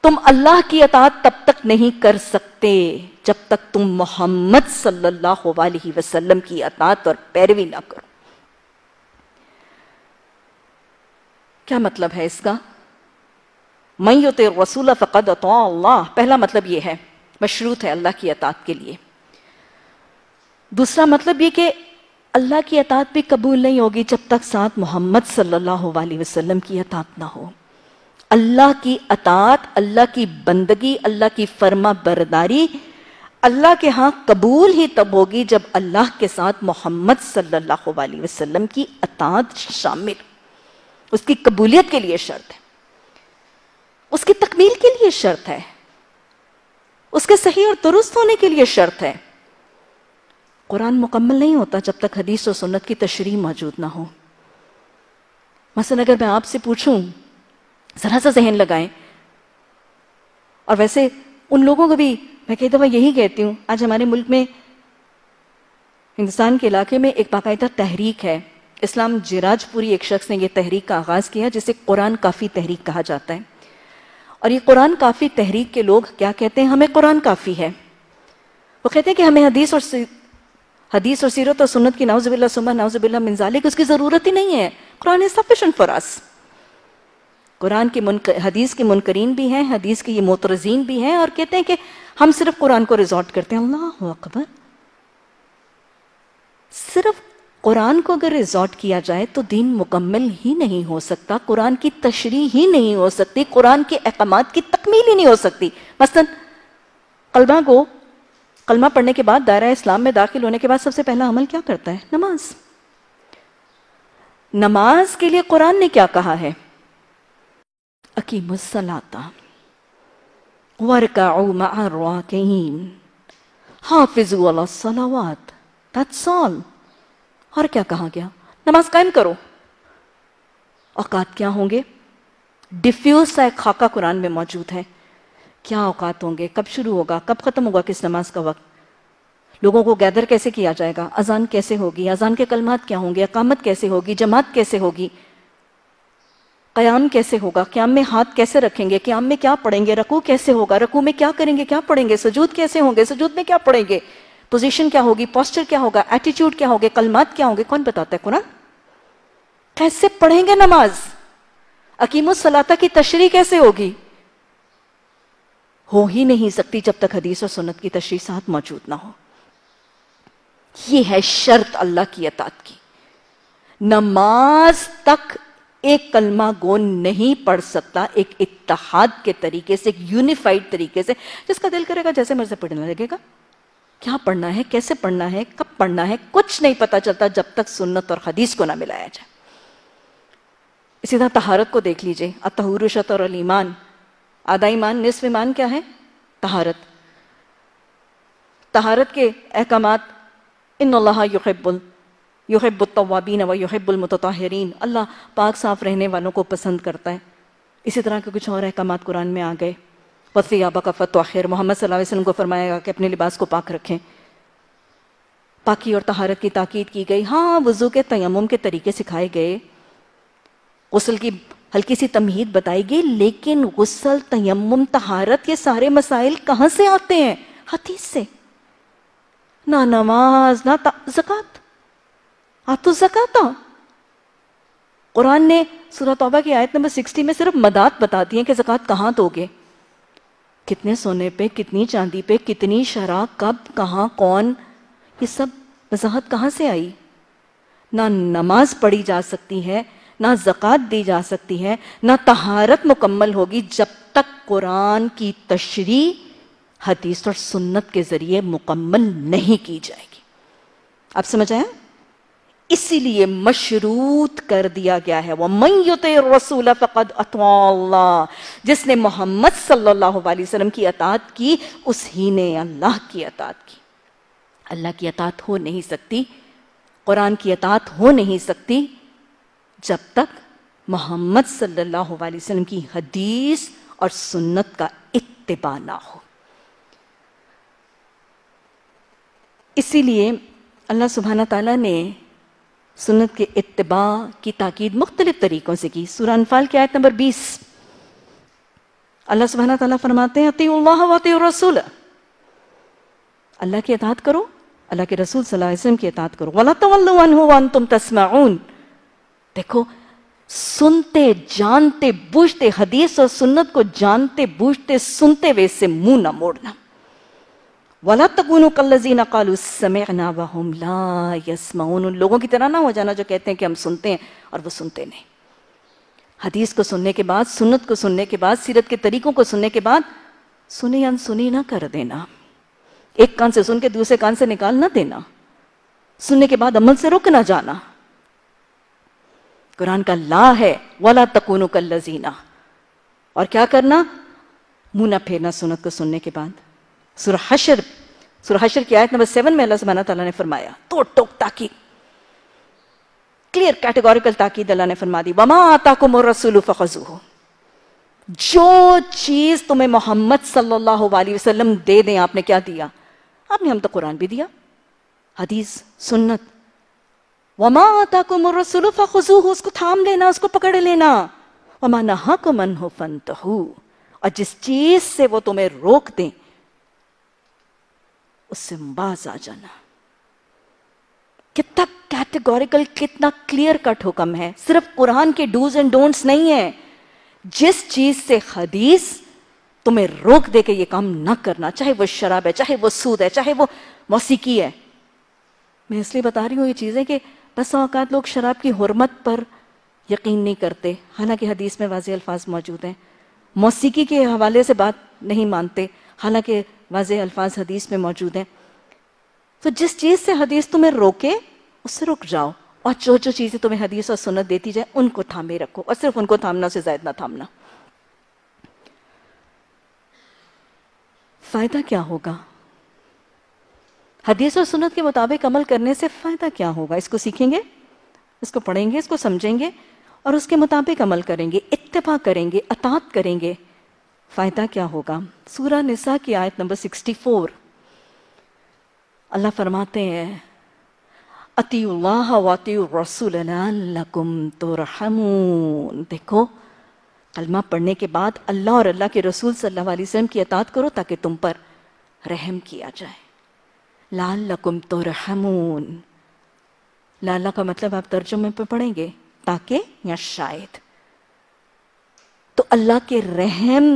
तुम अल्लाह की अतात तब तक नहीं कर सकते जब तक तुम मोहम्मद सल्लल्लाहु अलैहि वसल्लम की अतात और पैरवी ना करो क्या मतलब है इसका तो रसूल फ़कद अल्लाह पहला मतलब यह है मशरूत है अल्लाह की अतात के लिए दूसरा मतलब ये कि अल्लाह की अतात भी कबूल नहीं होगी जब तक साथ मोहम्मद सल्लल्लाहु अलैहि वसल्लम की अतात ना हो अल्लाह की अतात अल्लाह की बंदगी अल्लाह की फर्मा बरदारी अल्लाह के हाँ कबूल ही तब होगी जब अल्लाह के साथ मोहम्मद सल्लल्लाहु अलैहि वसल्लम की अतात शामिल उसकी कबूलियत के लिए शर्त है उसकी तकमील के लिए शर्त है उसके सही और दुरुस्त होने के लिए शर्त है कुरान मुकम्मल नहीं होता जब तक हदीस और सुन्नत की तशरी मौजूद ना हो मसलन अगर मैं आपसे पूछूं ज़रा सा जहन लगाएं और वैसे उन लोगों को भी मैं कई दफ़ा यही कहती हूँ आज हमारे मुल्क में हिंदुस्तान के इलाके में एक बाकायदा तहरीक है इस्लाम जिराजपुरी एक शख्स ने यह तहरीक का आगाज़ किया जिसे कुरान काफ़ी तहरीक कहा जाता है और ये कुरान काफ़ी तहरीक के लोग क्या कहते हैं हमें कुरान काफ़ी है वो कहते हैं कि हमें हदीस और हदीस और सीरत और सुन्नत की नाउजबिल्ला सुमा नाउजबिल्ला मिनजाले की उसकी ज़रूरत ही नहीं है Quran is sufficient for us Quran के मुनक हदीस के मुनकरीन भी हैं हदीस के ये मोतरजीन भी हैं और कहते हैं कि हम सिर्फ कुरान को रिजॉर्ट करते हैं अल्लाह अकबर सिर्फ कुरान को अगर रिजॉर्ट किया जाए तो दीन मुकम्मल ही नहीं हो सकता कुरान की तशरी ही नहीं हो सकती कुरान के अहकाम की तकमील ही नहीं हो सकती मसलन कलबा को कलमा पढ़ने के बाद दायरा इस्लाम में दाखिल होने के बाद सबसे पहला अमल क्या करता है नमाज नमाज के लिए कुरान ने क्या कहा है और क्या कहा गया नमाज कायम करो औकात क्या होंगे डिफ्यूज सा खाका कुरान में मौजूद है क्या औकात होंगे कब शुरू होगा कब ख़त्म होगा किस नमाज का वक्त लोगों को गैदर कैसे किया जाएगा अजान कैसे होगी अजान के कलमात क्या होंगे अकामत कैसे होगी जमात कैसे होगी क़याम कैसे होगा क्याम में हाथ कैसे रखेंगे क्याम में क्या पढ़ेंगे रकू कैसे होगा रकू में क्या करेंगे क्या पढ़ेंगे सजूद कैसे होंगे सजूद में क्या पढ़ेंगे पोजीशन क्या होगी पॉस्चर क्या होगा एटीट्यूड क्या होगा कलमात क्या होंगे कौन बताता है कुरान कैसे पढ़ेंगे नमाज सलाता की तशरी कैसे होगी हो ही नहीं सकती जब तक हदीस और सुनत की तशरी साथ मौजूद ना हो ये है शर्त अल्लाह की अतात की नमाज तक एक कलमा गो नहीं पढ़ सकता एक इतिहाद के तरीके से एक यूनिफाइड तरीके से जिसका दिल करेगा जैसे मर्जी पढ़ने लगेगा क्या पढ़ना है कैसे पढ़ना है कब पढ़ना है कुछ नहीं पता चलता जब तक सुन्नत और हदीस को ना मिलाया जाए इसी तरह तहारत को देख लीजिए अतहरुशत और अलीमान आधा ईमान निसफ ईमान क्या है तहारत तहारत के अहकाम इन युहबुल युहबुलतवाबीन व युहबुलमतरीन अल्लाह पाक साफ रहने वालों को पसंद करता है इसी तरह के कुछ और अहकाम कुरान में आ गए आबा का फतवाखिर मोहम्मद वसल्लम को फरमाया कि अपने लिबास को पाक रखें पाकि और तहारत की ताकीद की गई हाँ वज़ू के तयम के तरीके सिखाए गए गसल की हल्की सी तमहीद बताई गई लेकिन गुस्सल तयम तहारत ये सारे मसाइल कहां से आते हैं हदीस से ना नमाज ना जकत आ तो जकत कुरान ने सूरत तौबा की आयत नंबर 60 में सिर्फ मदात बताती है कि जकत कहां दोगे कितने सोने पे कितनी चांदी पे कितनी शराब कब कहां कौन ये सब वजाहत कहां से आई ना नमाज पढ़ी जा सकती है ना जक़ात दी जा सकती है ना तहारत मुकम्मल होगी जब तक कुरान की तशरी हदीस और सुन्नत के ज़रिए मुकम्मल नहीं की जाएगी आप समझ आया इसीलिए मशरूत कर दिया गया है वह मयुत रसूल फ़कद अतवा जिसने मोहम्मद सल्लल्लाहु अलैहि वसल्लम की अतात की उस ही ने अल्लाह की अतात की अल्लाह की अतात हो नहीं सकती कुरान की अतात हो नहीं सकती जब तक मोहम्मद सल्लल्लाहु अलैहि वसल्लम की हदीस और सुन्नत का इत्तबा ना हो इसीलिए अल्लाह सुबहाना ताला ने सुन्नत के इत्तबा की ताकीद मुख्तलिफ तरीक़ों से की सूरह अनफाल की आयत नंबर 20 अल्लाह सुबहाना ताला फरमाते हैं अति वत रसूल अल्लाह की अतात करो अल्लाह के रसूल सल्लल्लाहु अलैहि वसल्लम की अतात करो वला तवल्लु अनहु व अंतुम देखो सुनते जानते बूझते हदीस और सुन्नत को जानते बूझते सुनते हुए इससे मुंह ना मोड़ना वला तकुनु कल्लजीना कालू समय ना वहम ला उन लोगों की तरह ना हो जाना जो कहते हैं कि हम सुनते हैं और वो सुनते नहीं हदीस को सुनने के बाद सुन्नत को सुनने के बाद सीरत के तरीकों को सुनने के बाद सुनी अनसुनी ना कर देना एक कान से सुन के दूसरे कान से निकाल ना देना सुनने के बाद अमल से रुक ना जाना कुरान का ला है वाला तकुनो का लजीना और क्या करना मुंह ना फेरना सुनत को सुनने के बाद सुरहशर सुरहशर की आयत नंबर सेवन में अल्लाह ताला तला ने फरमाया तो टोक ताकी क्लियर कैटेगोरिकल ताकीद अल्लाह ने फरमा दी वमा आता को मुरसूल फखजू हो जो चीज तुम्हें मोहम्मद सल्लल्लाहु अलैहि वसल्लम दे दें आपने क्या दिया आपने हम तो कुरान भी दिया हदीस सुन्नत वमा को मुरसुल फखजू उसको थाम लेना उसको पकड़ लेना वमा नहा को मन हो फन और जिस चीज से वो तुम्हें रोक दें उससे बाज आ जाना कितना कैटेगोरिकल कितना क्लियर कट हुक्म है सिर्फ कुरान के डूज एंड डोंट्स नहीं है जिस चीज से हदीस तुम्हें रोक दे के ये काम ना करना चाहे वो शराब है चाहे वो सूद है चाहे वो मौसीकी है मैं इसलिए बता रही हूं ये चीजें कि बस अवकात लोग शराब की हरमत पर यकीन नहीं करते हालांकि हदीस में वाज अल्फाज मौजूद हैं मौसीकी के हवाले से बात नहीं मानते हालांकि वाज अल्फाज हदीस में मौजूद हैं तो जिस चीज़ से हदीस तुम्हें रोके उससे रुक जाओ और जो जो चीज़ें तुम्हें हदीस और सुनत देती जाए उनको थामे रखो और सिर्फ उनको थामना से जायद ना थामना फ़ायदा क्या होगा हदीस और सुनत के मुताबिक अमल करने से फ़ायदा क्या होगा इसको सीखेंगे इसको पढ़ेंगे इसको समझेंगे और उसके मुताबिक अमल करेंगे इतफ़ा करेंगे अतात करेंगे फ़ायदा क्या होगा सूरा निसा की आयत नंबर 64 अल्लाह फरमाते हैं अति तो देखो कलमा पढ़ने के बाद अल्लाह और अल्लाह के रसूल सल्लल्लाहु अलैहि वसल्लम की अतात करो ताकि तुम पर रहम किया जाए लाल लकुम तो रहमून लाला का मतलब आप तर्जुमे पे पढ़ेंगे ताकि या शायद तो अल्लाह के रहम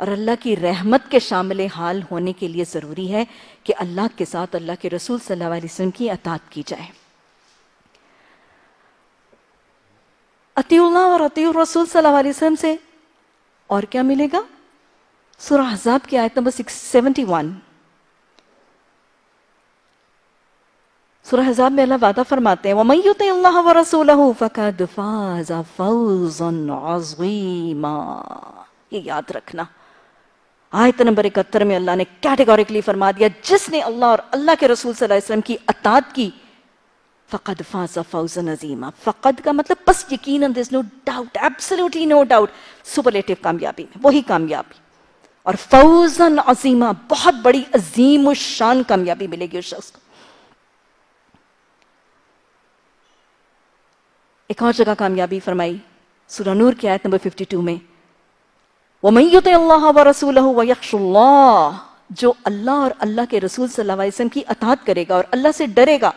और अल्लाह की रहमत के शामिल हाल होने के लिए ज़रूरी है कि अल्लाह के साथ अल्लाह के रसूल सल्लल्लाहु अलैहि वसल्लम की अतात की जाए अतील्ला और अती रसूल सल्लल्लाहु अलैहि वसल्लम से और क्या मिलेगा सुरहजाब की आयत नंबर सिक्स सेवेंटी वन सुरह हजाब में अल्लाह वादा फरमाते हैं वमैत अल्लाह व रसूलहू फ़कद फ़ाज़ फ़ौज़न अज़ीमा ये याद रखना आयत नंबर इकहत्तर में अल्लाह ने कैटेगोरिकली फरमा दिया जिसने अल्लाह और अल्लाह के रसूल सल्लल्लाहु की अतात की फ़कद फ़ाज़ फ़ौज़न अज़ीमा फ़कद का मतलब बस यकीन this no doubt absolutely no doubt superlative कामयाबी में वही कामयाबी और फौजन अजीमा बहुत बड़ी अजीम शान कामयाबी मिलेगी उस शख्स को एक और जगह कामयाबी फरमाई सूरह नूर की आयत नंबर 52 में वो वमयुत अल्लाह व रसूल जो अल्लाह और अल्लाह के रसूल सल्लाम की अतात करेगा और अल्लाह से डरेगा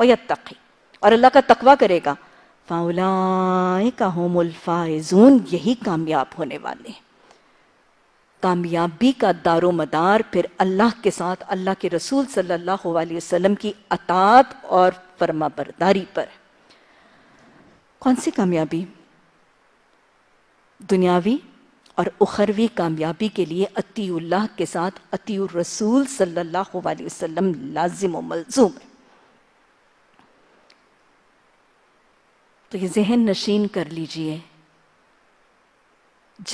वयत्तकी और अल्लाह का तकवा करेगा फाउलाए का होमुलफाइजून यही कामयाब होने वाले कामयाबी का दारो मदार फिर अल्लाह के साथ अल्लाह के रसूल सल्लल्लाहु अलैहि वसल्लम की अतात और फर्माबरदारी पर कौन सी कामयाबी दुनियावी और उखरवी कामयाबी के लिए अतीउल्लाह के साथ अतीउर रसूल सल्लल्लाहु अलैहि वसल्लम लाजिम मलजूम है तो ये जहन नशीन कर लीजिए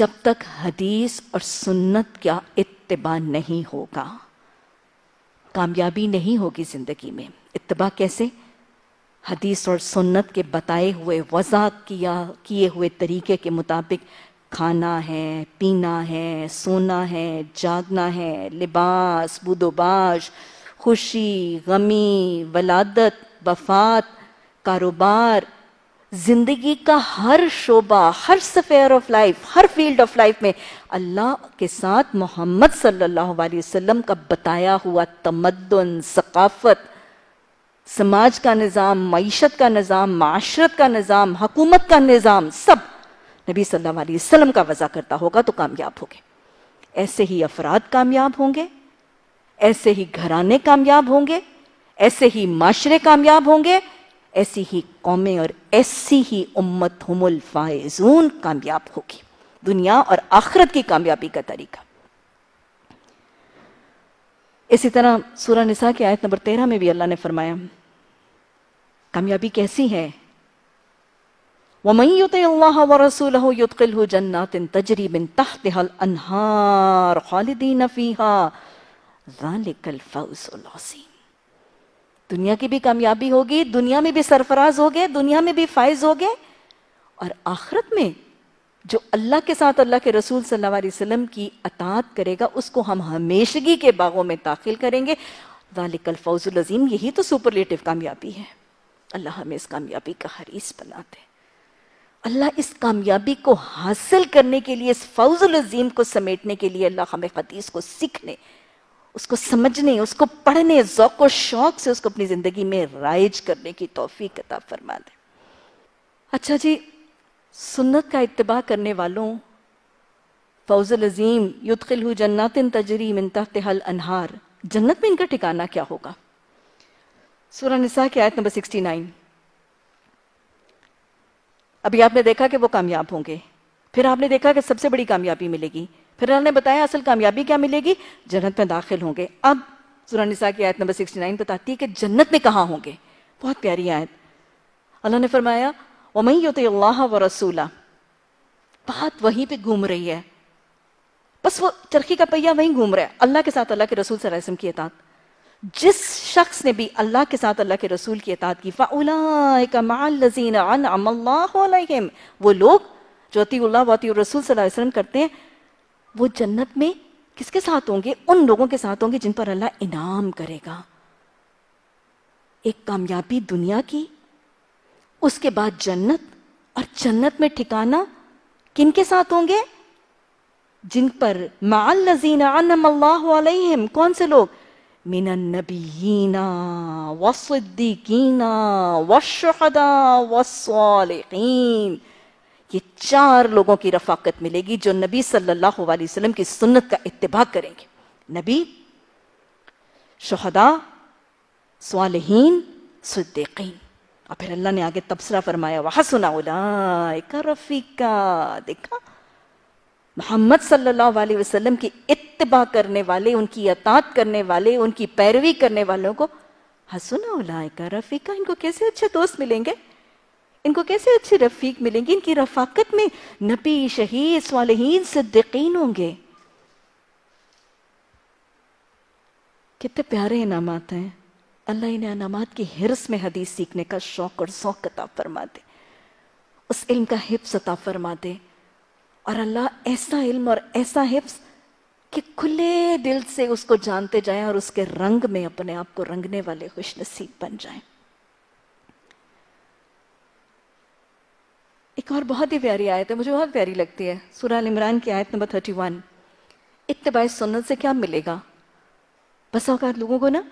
जब तक हदीस और सुन्नत का इतबा नहीं होगा कामयाबी नहीं होगी ज़िंदगी में इतबा कैसे हदीस और सुन्नत के बताए हुए वज़ा किया किए हुए तरीके के मुताबिक खाना है पीना है सोना है जागना है लिबास बुदोबाश खुशी गमी वलादत वफात कारोबार ज़िंदगी का हर शोबा हर सफ़ेयर ऑफ लाइफ हर फील्ड ऑफ लाइफ में अल्लाह के साथ मोहम्मद सल्लल्लाहु अलैहि वसल्लम का बताया हुआ तमद्दन सकाफ़त समाज का निज़ाम मीशत का निज़ाम माशरत का निज़ाम हकूमत का निज़ाम सब नबी सल्लल्लाहु अलैहि वसल्लम का वज़ा करता होगा तो कामयाब होंगे ऐसे ही अफराद कामयाब होंगे ऐसे ही घराने कामयाब होंगे ऐसे ही माशरे कामयाब होंगे ऐसी ही कौमें और ऐसी ही उम्मत हमुल कामयाब होगी दुनिया और आखरत की कामयाबी का तरीका इसी तरह सूरा निसा की आयत नंबर तेरह में भी अल्लाह ने फरमाया कामयाबी कैसी है व रसूल युतकिल तजरी बिन हल अनहार दुनिया की भी कामयाबी होगी दुनिया में भी सरफराज हो गए दुनिया में भी फाइज हो गए और आखिरत में जो अल्लाह के साथ अल्लाह के रसूल सल्लल्लाहु अलैहि वसल्लम की अतात करेगा उसको हम हमेशगी के बागों में दाखिल करेंगे वालिकल फौजुल अजीम यही तो सुपरलेटिव कामयाबी है अल्लाह हमें इस कामयाबी का हरीस बना दे अल्लाह इस कामयाबी को हासिल करने के लिए इस फौजुल अजीम को समेटने के लिए अल्लाह हमें हदीस को सीखने उसको समझने उसको पढ़ने ज़ौक और शौक से उसको अपनी ज़िंदगी में राइज करने की तोहफी किताब फरमा दे अच्छा जी सुन्नत का इतबा करने वालों फौजुल अजीम युदखिल जन्नातिन तजरी मिन हल अनहार जन्नत में इनका ठिकाना क्या होगा सूर्य निसा की आयत नंबर 69 अभी आपने देखा कि वो कामयाब होंगे फिर आपने देखा कि सबसे बड़ी कामयाबी मिलेगी फिर आपने बताया असल कामयाबी क्या मिलेगी जन्नत में दाखिल होंगे अब सूर्य निसा की आयत नंबर 69 बताती है कि जन्नत में कहाँ होंगे बहुत प्यारी आयत अल्लाह ने फरमाया वमई यो अल्लाह व रसूला बात वहीं पे घूम रही है बस वो चरखी का पहिया वहीं घूम रहा है अल्लाह के साथ अल्लाह के रसूल सरासम की एतात जिस शख्स ने भी अल्लाह के साथ अल्लाह के रसूल की अतात की फ़लाजीन वो लोग जो अतील्ला वती रसूल वसल्लम करते हैं वो जन्नत में किसके साथ होंगे उन लोगों के साथ होंगे जिन पर अल्लाह इनाम करेगा एक कामयाबी दुनिया की उसके बाद जन्नत और जन्नत में ठिकाना किन के साथ होंगे जिन पर माल लजीन कौन से लोग من النبيين والصديقين والشهداء والصالحين ये चार लोगों की रफाकत मिलेगी जो नबी सल्लल्लाहु अलैहि वसल्लम की सुन्नत का इतबा करेंगे नबी शहदा स्वालहीन सिद्दीकीन और फिर अल्लाह ने आगे तबसरा फरमाया वहा सुना उलाइका रफीका देखा मोहम्मद सल्लल्लाहु अलैहि वसल्लम की इत इतबा करने वाले उनकी अतात करने वाले उनकी पैरवी करने वालों को हसुना हाँ, उलायका रफीका इनको कैसे अच्छे दोस्त मिलेंगे इनको कैसे अच्छे रफीक मिलेंगे इनकी रफाकत में नबी शहीद सालहीन सद्दीन होंगे कितने प्यारे इनामत हैं अल्लाह इन इनाम की हिरस में हदीस सीखने का शौक और शौक अता फरमा दे उस इल्म का हिफ्स अता फरमा दे और अल्लाह ऐसा इल्म और ऐसा हिफ्स कि खुले दिल से उसको जानते जाएं और उसके रंग में अपने आप को रंगने वाले खुश नसीब बन जाएं। एक और बहुत ही प्यारी आयत है मुझे बहुत प्यारी लगती है सुरान इमरान की आयत नंबर थर्टी वन इतबाई सुनत से क्या मिलेगा बस अवकात लोगों को ना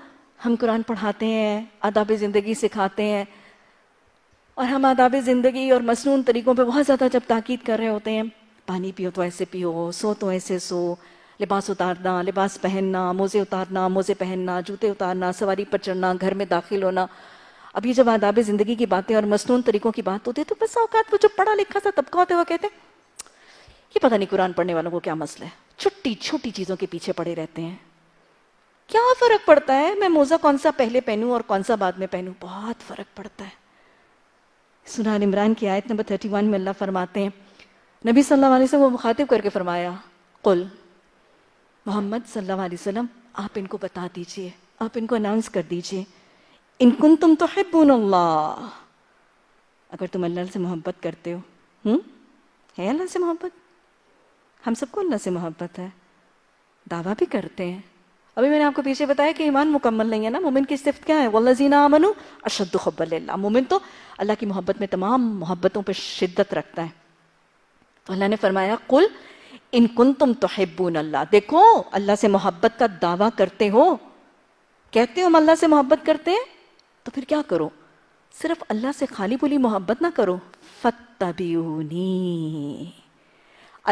हम कुरान पढ़ाते हैं आदाब ज़िंदगी सिखाते हैं और हम आदाब ज़िंदगी और मसनून तरीक़ों पे बहुत ज़्यादा जब ताक़ीद कर रहे होते हैं पानी पियो तो ऐसे पियो सो तो ऐसे सो लिबास उतारना लिबास पहनना मोज़े उतारना मोज़े पहनना जूते उतारना सवारी पर चढ़ना घर में दाखिल होना अभी जब आदाब ज़िंदगी की बातें और मसनून तरीक़ों की बात होती है तो बस अवकात वो जो पढ़ा लिखा सा तबका होते हुआ कहते हैं ये पता नहीं कुरान पढ़ने वालों को क्या मसला है छोटी छोटी चीज़ों के पीछे पड़े रहते हैं क्या फ़र्क पड़ता है मैं मोज़ा कौन सा पहले पहनूँ और कौन सा बाद में पहनूँ बहुत फ़र्क पड़ता है सुनान इमरान की आयत नंबर थर्टी वन में अल्लाह फरमाते हैं नबी सल्लल्लाहु अलैहि वसल्लम वो मुखातिब करके फरमाया कुल मोहम्मद सल्लल्लाहु अलैहि वसल्लम आप इनको बता दीजिए आप इनको अनाउंस कर दीजिए इनकुन तुम तो है अगर तुम अल्लाह से मोहब्बत करते हो हुँ? है अल्लाह से मोहब्बत हम सबको अल्लाह से मोहब्बत है दावा भी करते हैं अभी मैंने आपको पीछे बताया कि ईमान मुकम्मल नहीं है ना मोमिन की सिफत क्या है वल्लजीना अमनु अशद मोमिन तो अल्लाह की मोहब्बत में तमाम मोहब्बतों पर शिद्दत रखता है तो अल्लाह ने फरमाया कुल इनकुन तुम तो हिब्बून अल्लाह देखो अल्लाह से मोहब्बत का दावा करते हो कहते हो हम अल्लाह से मोहब्बत करते हैं तो फिर क्या करो सिर्फ अल्लाह से खाली बोली मोहब्बत ना करो फतबीनी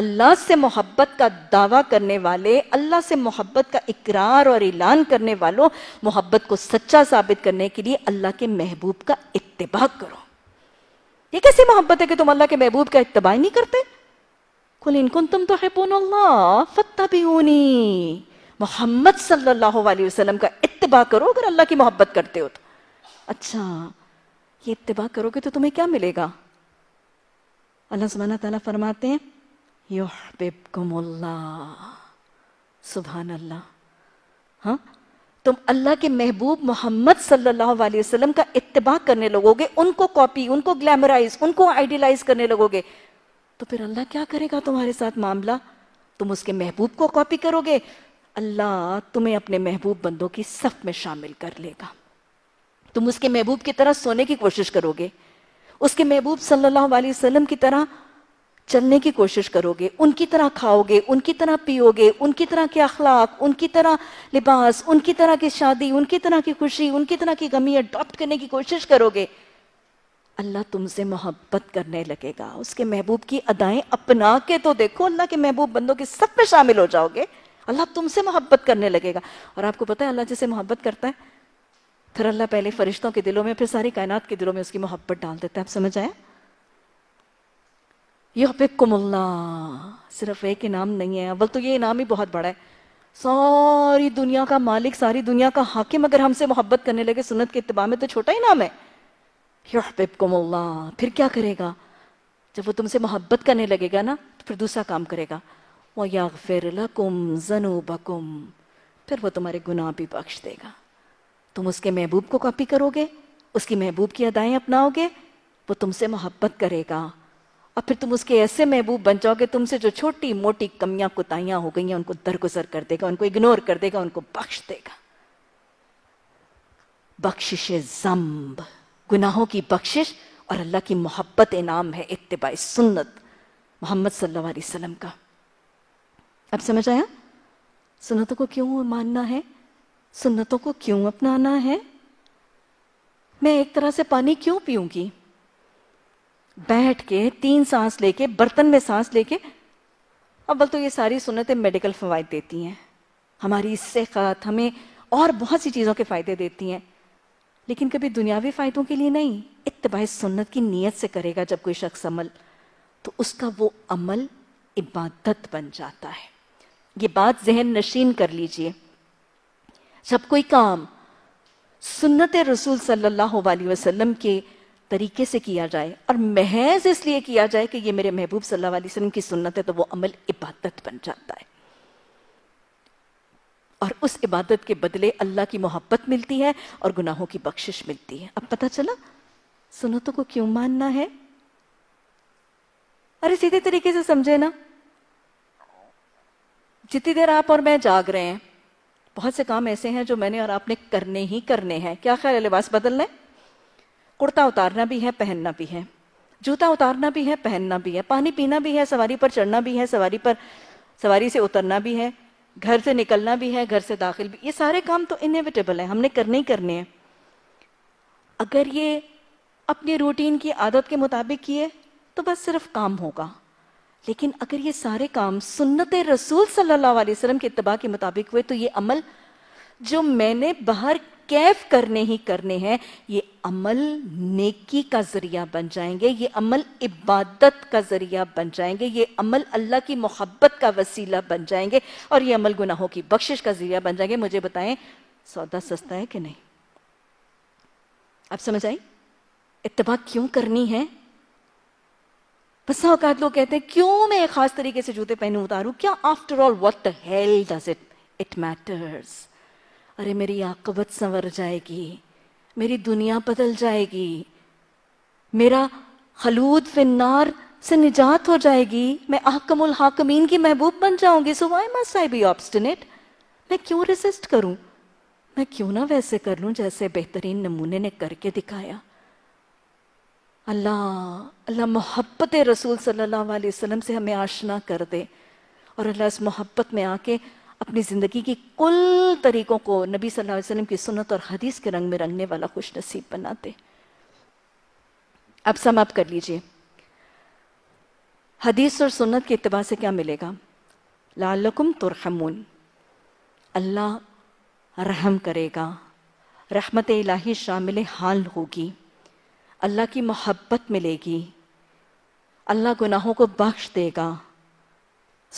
अल्लाह से मोहब्बत का दावा करने वाले अल्लाह से मोहब्बत का इकरार और ऐलान करने वालों मोहब्बत को सच्चा साबित करने के लिए अल्लाह के महबूब का इतबा करो ये कैसी मोहब्बत है कि तुम अल्लाह के महबूब का इत्तबा नहीं करते कुल मोहम्मद सल्लल्लाहु का इत्तबा करो अगर अल्लाह की मोहब्बत करते हो तो अच्छा ये इत्तबा करोगे तो तुम्हें क्या मिलेगा अल्लाह सुबहाना तआला फरमाते हैं सुबहान अल्लाह हाँ तुम अल्लाह के महबूब मोहम्मद सल्लल्लाहु अलैहि वसल्लम का इतबा करने लगोगे उनको कॉपी उनको ग्लैमराइज उनको आइडियलाइज करने लगोगे तो फिर अल्लाह क्या करेगा तुम्हारे साथ मामला तुम उसके महबूब को कॉपी करोगे अल्लाह तुम्हें अपने महबूब बंदों की सफ में शामिल कर लेगा तुम उसके महबूब की तरह सोने की कोशिश करोगे उसके महबूब सल्लल्लाहु अलैहि वसल्लम की तरह चलने की कोशिश करोगे उनकी तरह खाओगे उनकी तरह पियोगे उनकी तरह के अखलाक उनकी तरह लिबास उनकी तरह की शादी उनकी तरह की खुशी उनकी तरह की गमी अडॉप्ट करने की कोशिश करोगे अल्लाह तुमसे मोहब्बत करने लगेगा उसके महबूब की अदाएं अपना के तो देखो अल्लाह के महबूब बंदों के सब में शामिल हो जाओगे अल्लाह तुमसे मोहब्बत करने लगेगा और आपको पता है अल्लाह जिसे मोहब्बत करता है फिर अल्लाह पहले फरिश्तों के दिलों में फिर सारी कायनात के दिलों में उसकी मोहब्बत डाल देता है आप समझ आया यह कुमल्ला सिर्फ एक इनाम नहीं है अव्वल तो ये इनाम ही बहुत बड़ा है सारी दुनिया का मालिक सारी दुनिया का हाकिम अगर हमसे मोहब्बत करने लगे सुन्नत के इतबा में तो छोटा ही इनाम है अल्लाह फिर क्या करेगा जब वो तुमसे मोहब्बत करने लगेगा ना तो फिर दूसरा काम करेगा वह या फिर लकुम फिर वो तुम्हारे गुनाह भी बख्श देगा तुम उसके महबूब को कॉपी करोगे उसकी महबूब की अदाएं अपनाओगे वो तुमसे मोहब्बत करेगा और फिर तुम उसके ऐसे महबूब बन जाओगे तुमसे जो छोटी मोटी कमियां कुताइयां हो गई हैं उनको दरगुजर कर देगा उनको इग्नोर कर देगा उनको बख्श देगा बख्शिश जम्ब गुनाहों की बख्शिश और अल्लाह की मोहब्बत इनाम है इतबा सुन्नत मोहम्मद सल्लल्लाहु अलैहि वसल्लम का अब समझ आया सुन्नतों को क्यों मानना है सुन्नतों को क्यों अपनाना है मैं एक तरह से पानी क्यों पीऊंगी बैठ के तीन सांस लेके बर्तन में सांस लेके बल तो ये सारी सुन्नतें मेडिकल फ़वाद देती हैं हमारी सेहत हमें और बहुत सी चीज़ों के फ़ायदे देती हैं लेकिन कभी दुनियावी फ़ायदों के लिए नहीं इतबा सुन्नत की नीयत से करेगा जब कोई शख्स अमल तो उसका वो अमल इबादत बन जाता है ये बात जहन नशीन कर लीजिए जब कोई काम सुन्नत रसूल सल्लल्लाहु अलैहि वसल्लम के तरीके से किया जाए और महज इसलिए किया जाए कि ये मेरे महबूब सल्लल्लाहु अलैहि वसल्लम की सुन्नत है तो वो अमल इबादत बन जाता है और उस इबादत के बदले अल्लाह की मोहब्बत मिलती है और गुनाहों की बख्शिश मिलती है अब पता चला सुनतों को क्यों मानना है अरे सीधे तरीके से समझे ना जितनी देर आप और मैं जाग रहे हैं बहुत से काम ऐसे हैं जो मैंने और आपने करने ही करने हैं क्या ख्याल है लिबास बदलना है कुर्ता उतारना भी है पहनना भी है जूता उतारना भी है पहनना भी है पानी पीना भी है सवारी पर चढ़ना भी है सवारी पर सवारी से उतरना भी है घर से निकलना भी है घर से दाखिल भी ये सारे काम तो इनएविटेबल है हमने करने ही करने हैं अगर ये अपनी रूटीन की आदत के मुताबिक किए तो बस सिर्फ काम होगा लेकिन अगर ये सारे काम सुन्नत रसूल सल्लल्लाहु अलैहि वसल्लम के इतबा के मुताबिक हुए तो ये अमल जो मैंने बाहर कैफ करने ही करने हैं ये अमल नेकी का जरिया बन जाएंगे ये अमल इबादत का जरिया बन जाएंगे ये अमल अल्लाह की मोहब्बत का वसीला बन जाएंगे और ये अमल गुनाहों की बख्शिश का जरिया बन जाएंगे मुझे बताएं सौदा सस्ता है कि नहीं आप समझ आई इतबा क्यों करनी है बस औकात लोग कहते हैं क्यों मैं खास तरीके से जूते पहनू उतारू क्या after all what the hell does it it matters अरे मेरी आकबत संवर जाएगी मेरी दुनिया बदल जाएगी मेरा खलूद फिन्नार से निजात हो जाएगी मैं आकमुल हाकमीन की महबूब बन जाऊंगी so why must I be obstinate मैं क्यों रेजिस्ट करूं मैं क्यों ना वैसे कर लूं जैसे बेहतरीन नमूने ने करके दिखाया अल्लाह अल्लाह मोहब्बत रसूल सल्लल्लाहु अलैहि वसल्लम से हमें आशना कर दे और अल्लाह इस मोहब्बत में आके अपनी ज़िंदगी की कुल तरीकों को नबी सल्लल्लाहु अलैहि वसल्लम की सुन्नत और हदीस के रंग में रंगने वाला खुश नसीब बनाते अब समाप्त कर लीजिए हदीस और सुन्नत के इतबा से क्या मिलेगा लालकुम तुरहमून अल्लाह रहम करेगा रहमत इलाही शामिल हाल होगी अल्लाह की मोहब्बत मिलेगी अल्लाह गुनाहों को बख्श देगा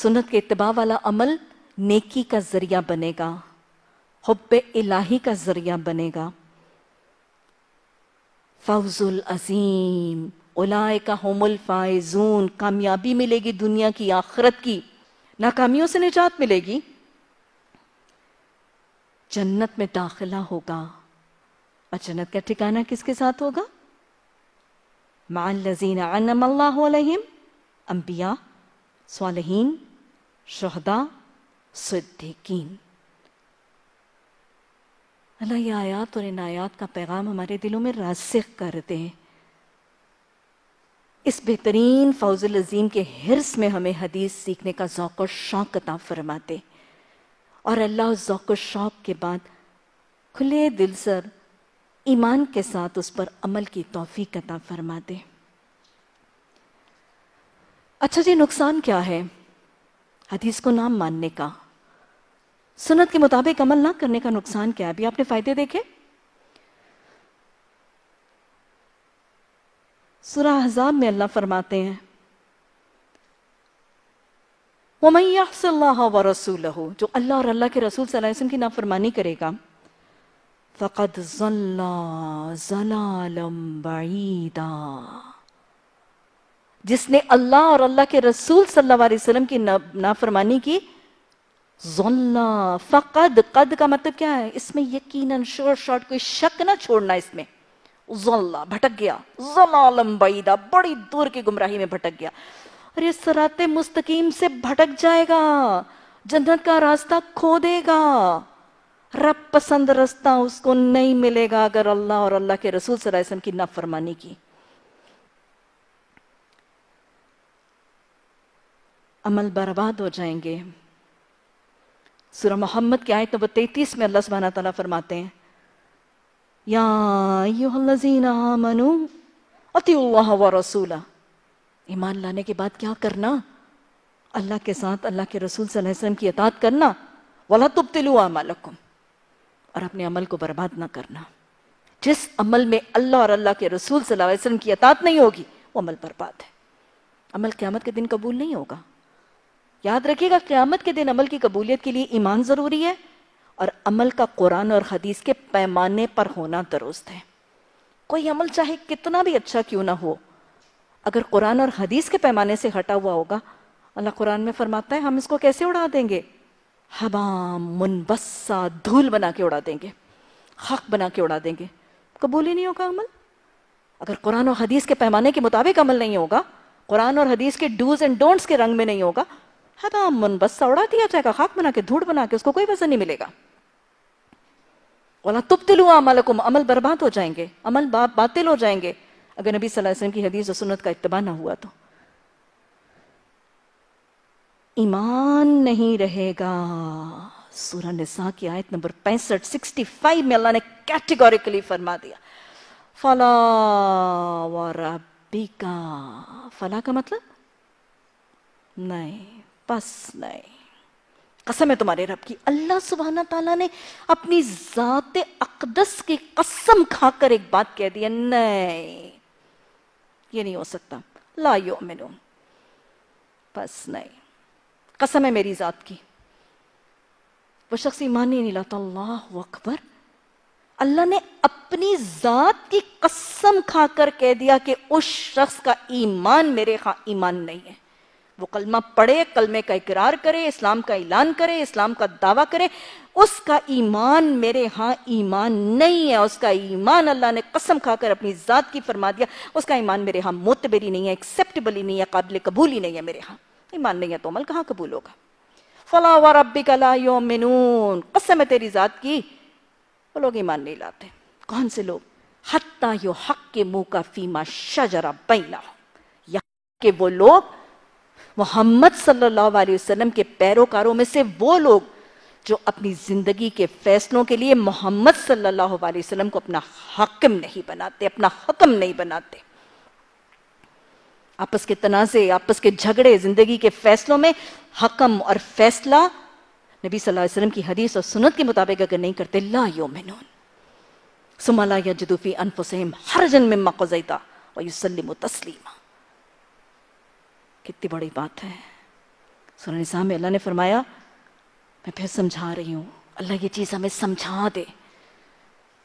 सुन्नत के इतबा वाला अमल नेकी का ज़रिया बनेगा हब इलाही का ज़रिया बनेगा फौजुल अजीम उलाए का होमुल फायजून कामयाबी मिलेगी दुनिया की आखरत की नाकामियों से निजात मिलेगी जन्नत में दाखिला होगा और जन्नत का ठिकाना किसके साथ होगा मान लजीन अनम अल्लाह अंबिया सालहीन शहदा सिद्दीकीन अल्लाह ये आयात और इन आयात का पैगाम हमारे दिलों में रासिक कर दे इस बेहतरीन फौजुल अजीम के हिरस में हमें हदीस सीखने का जौक और शौक़ अता फरमाते और अल्लाह उस जौक और शौक़ के बाद खुले दिल सर ईमान के साथ उस पर अमल की तोफ़ी अता फरमाते अच्छा जी नुकसान क्या है हदीस को नाम मानने का सुनत के मुताबिक अमल ना करने का नुकसान क्या है अभी आपने फायदे देखे सुरा हजाब में अल्लाह फरमाते हैं व रसूल जो अल्लाह और अल्लाह के रसूल सलाम की नाफरमानी करेगा फ़कत जल्लाईदा जिसने अल्लाह और अल्लाह के रसूल सल्लाम की नाफरमानी की जोल्ला फ़कद कद का मतलब क्या है इसमें यकीनन शोर शॉर्ट कोई शक ना छोड़ना इसमें जोल्ला भटक गया जोला लंबाईदा बड़ी दूर की गुमराही में भटक गया अरे सराते मुस्तकीम से भटक जाएगा जन्नत का रास्ता खो देगा रब पसंद रास्ता उसको नहीं मिलेगा अगर अल्लाह और अल्लाह के रसूल सल्लल्लाहु की नाफरमानी की अमल बर्बाद हो जाएंगे सूरह मोहम्मद की आयत नंबर तैतीस में अल्लाह सुबहाना तला फरमाते हैं याजीना मनु व रसूला ईमान लाने के बाद क्या करना अल्लाह के साथ अल्लाह के रसूल वसल्लम की अतात करना वाला तुब तिलु अमलकुम और अपने अमल को बर्बाद ना करना जिस अमल में अल्लाह और अल्लाह के रसूल सल्लल्लाहु अलैहि वसल्लम की अतात नहीं होगी वो अमल बर्बाद है अमल क्यामत के दिन कबूल नहीं होगा याद रखिएगा क़्यामत के दिन अमल की कबूलियत के लिए ईमान ज़रूरी है और अमल का कुरान और हदीस के पैमाने पर होना दुरुस्त है कोई अमल चाहे कितना भी अच्छा क्यों ना हो अगर कुरान और हदीस के पैमाने से हटा हुआ होगा अल्लाह कुरान में फरमाता है हम इसको कैसे उड़ा देंगे हबाम मुनबस्सा धूल बना के उड़ा देंगे हक बना के उड़ा देंगे कबूल ही नहीं होगा अमल अगर कुरान और हदीस के पैमाने के मुताबिक अमल नहीं होगा कुरान और हदीस के डूज एंड डोंट्स के रंग में नहीं होगा है ना मन बस सौड़ा दिया जाएगा खाक बना के धूड़ बना के उसको कोई वजन नहीं मिलेगा बोला तुप तिलु अमल अमल बर्बाद हो जाएंगे अमल बा, बातिल हो जाएंगे अगर नबी सल्लल्लाहु अलैहि वसल्लम की हदीस और सुन्नत का इतबा ना हुआ तो ईमान नहीं रहेगा सूरह निसा की आयत नंबर पैंसठ सिक्सटी फाइव में अल्लाह ने कैटेगोरिकली फरमा दिया फला फला का मतलब नहीं बस नहीं कसम है तुम्हारे रब की अल्लाह सुबहाना ताला ने अपनी ज़ात अकदस की कसम खाकर एक बात कह दिया नहीं ये नहीं हो सकता ला यो मिनो बस नहीं कसम है मेरी ज़ात की वो शख्स ईमान ही नहीं लाता अल्लाह अकबर अल्लाह ने अपनी ज़ात की कसम खाकर कह दिया कि उस शख्स का ईमान मेरे खा ईमान नहीं है वो कलमा पढ़े कलमे का इकरार करे इस्लाम का ऐलान करे इस्लाम का दावा करे उसका ईमान मेरे यहाँ ईमान नहीं है उसका ईमान अल्लाह ने कसम खाकर अपनी ज़ात की फरमा दिया उसका ईमान मेरे यहाँ मोतबरी नहीं है एक्सेप्टेबल ही नहीं है काबिल कबूल ही नहीं है मेरे यहाँ ईमान नहीं है तो अमल कहाँ कबूल होगा फला व रबी कला कसम है तेरी ज़ात की वो लोग ईमान नहीं लाते कौन से लोग हत्ता यो हक के मुँह का फीमा शजरा बैना यहाँ के वो लोग मोहम्मद सल्लल्लाहु अलैहि वसल्लम के पैरोकारों में से वो लोग जो अपनी जिंदगी के फैसलों के लिए मोहम्मद सल्लल्लाहु अलैहि वसल्लम को अपना हकम नहीं बनाते अपना हकम नहीं बनाते आपस के तनाज़े आपस के झगड़े जिंदगी के फैसलों में हकम और फैसला नबी सल्लल्लाहु अलैहि वसल्लम की हदीस और सुनत के मुताबिक अगर नहीं करते ला योमिनून सुमला या जदूफी अनफुसैम हर जन में मकोजैता और यूसलिम तस्लीमा कितनी बड़ी बात है सुना निसा में अल्लाह ने फरमाया मैं फिर समझा रही हूँ अल्लाह ये चीज़ हमें समझा दे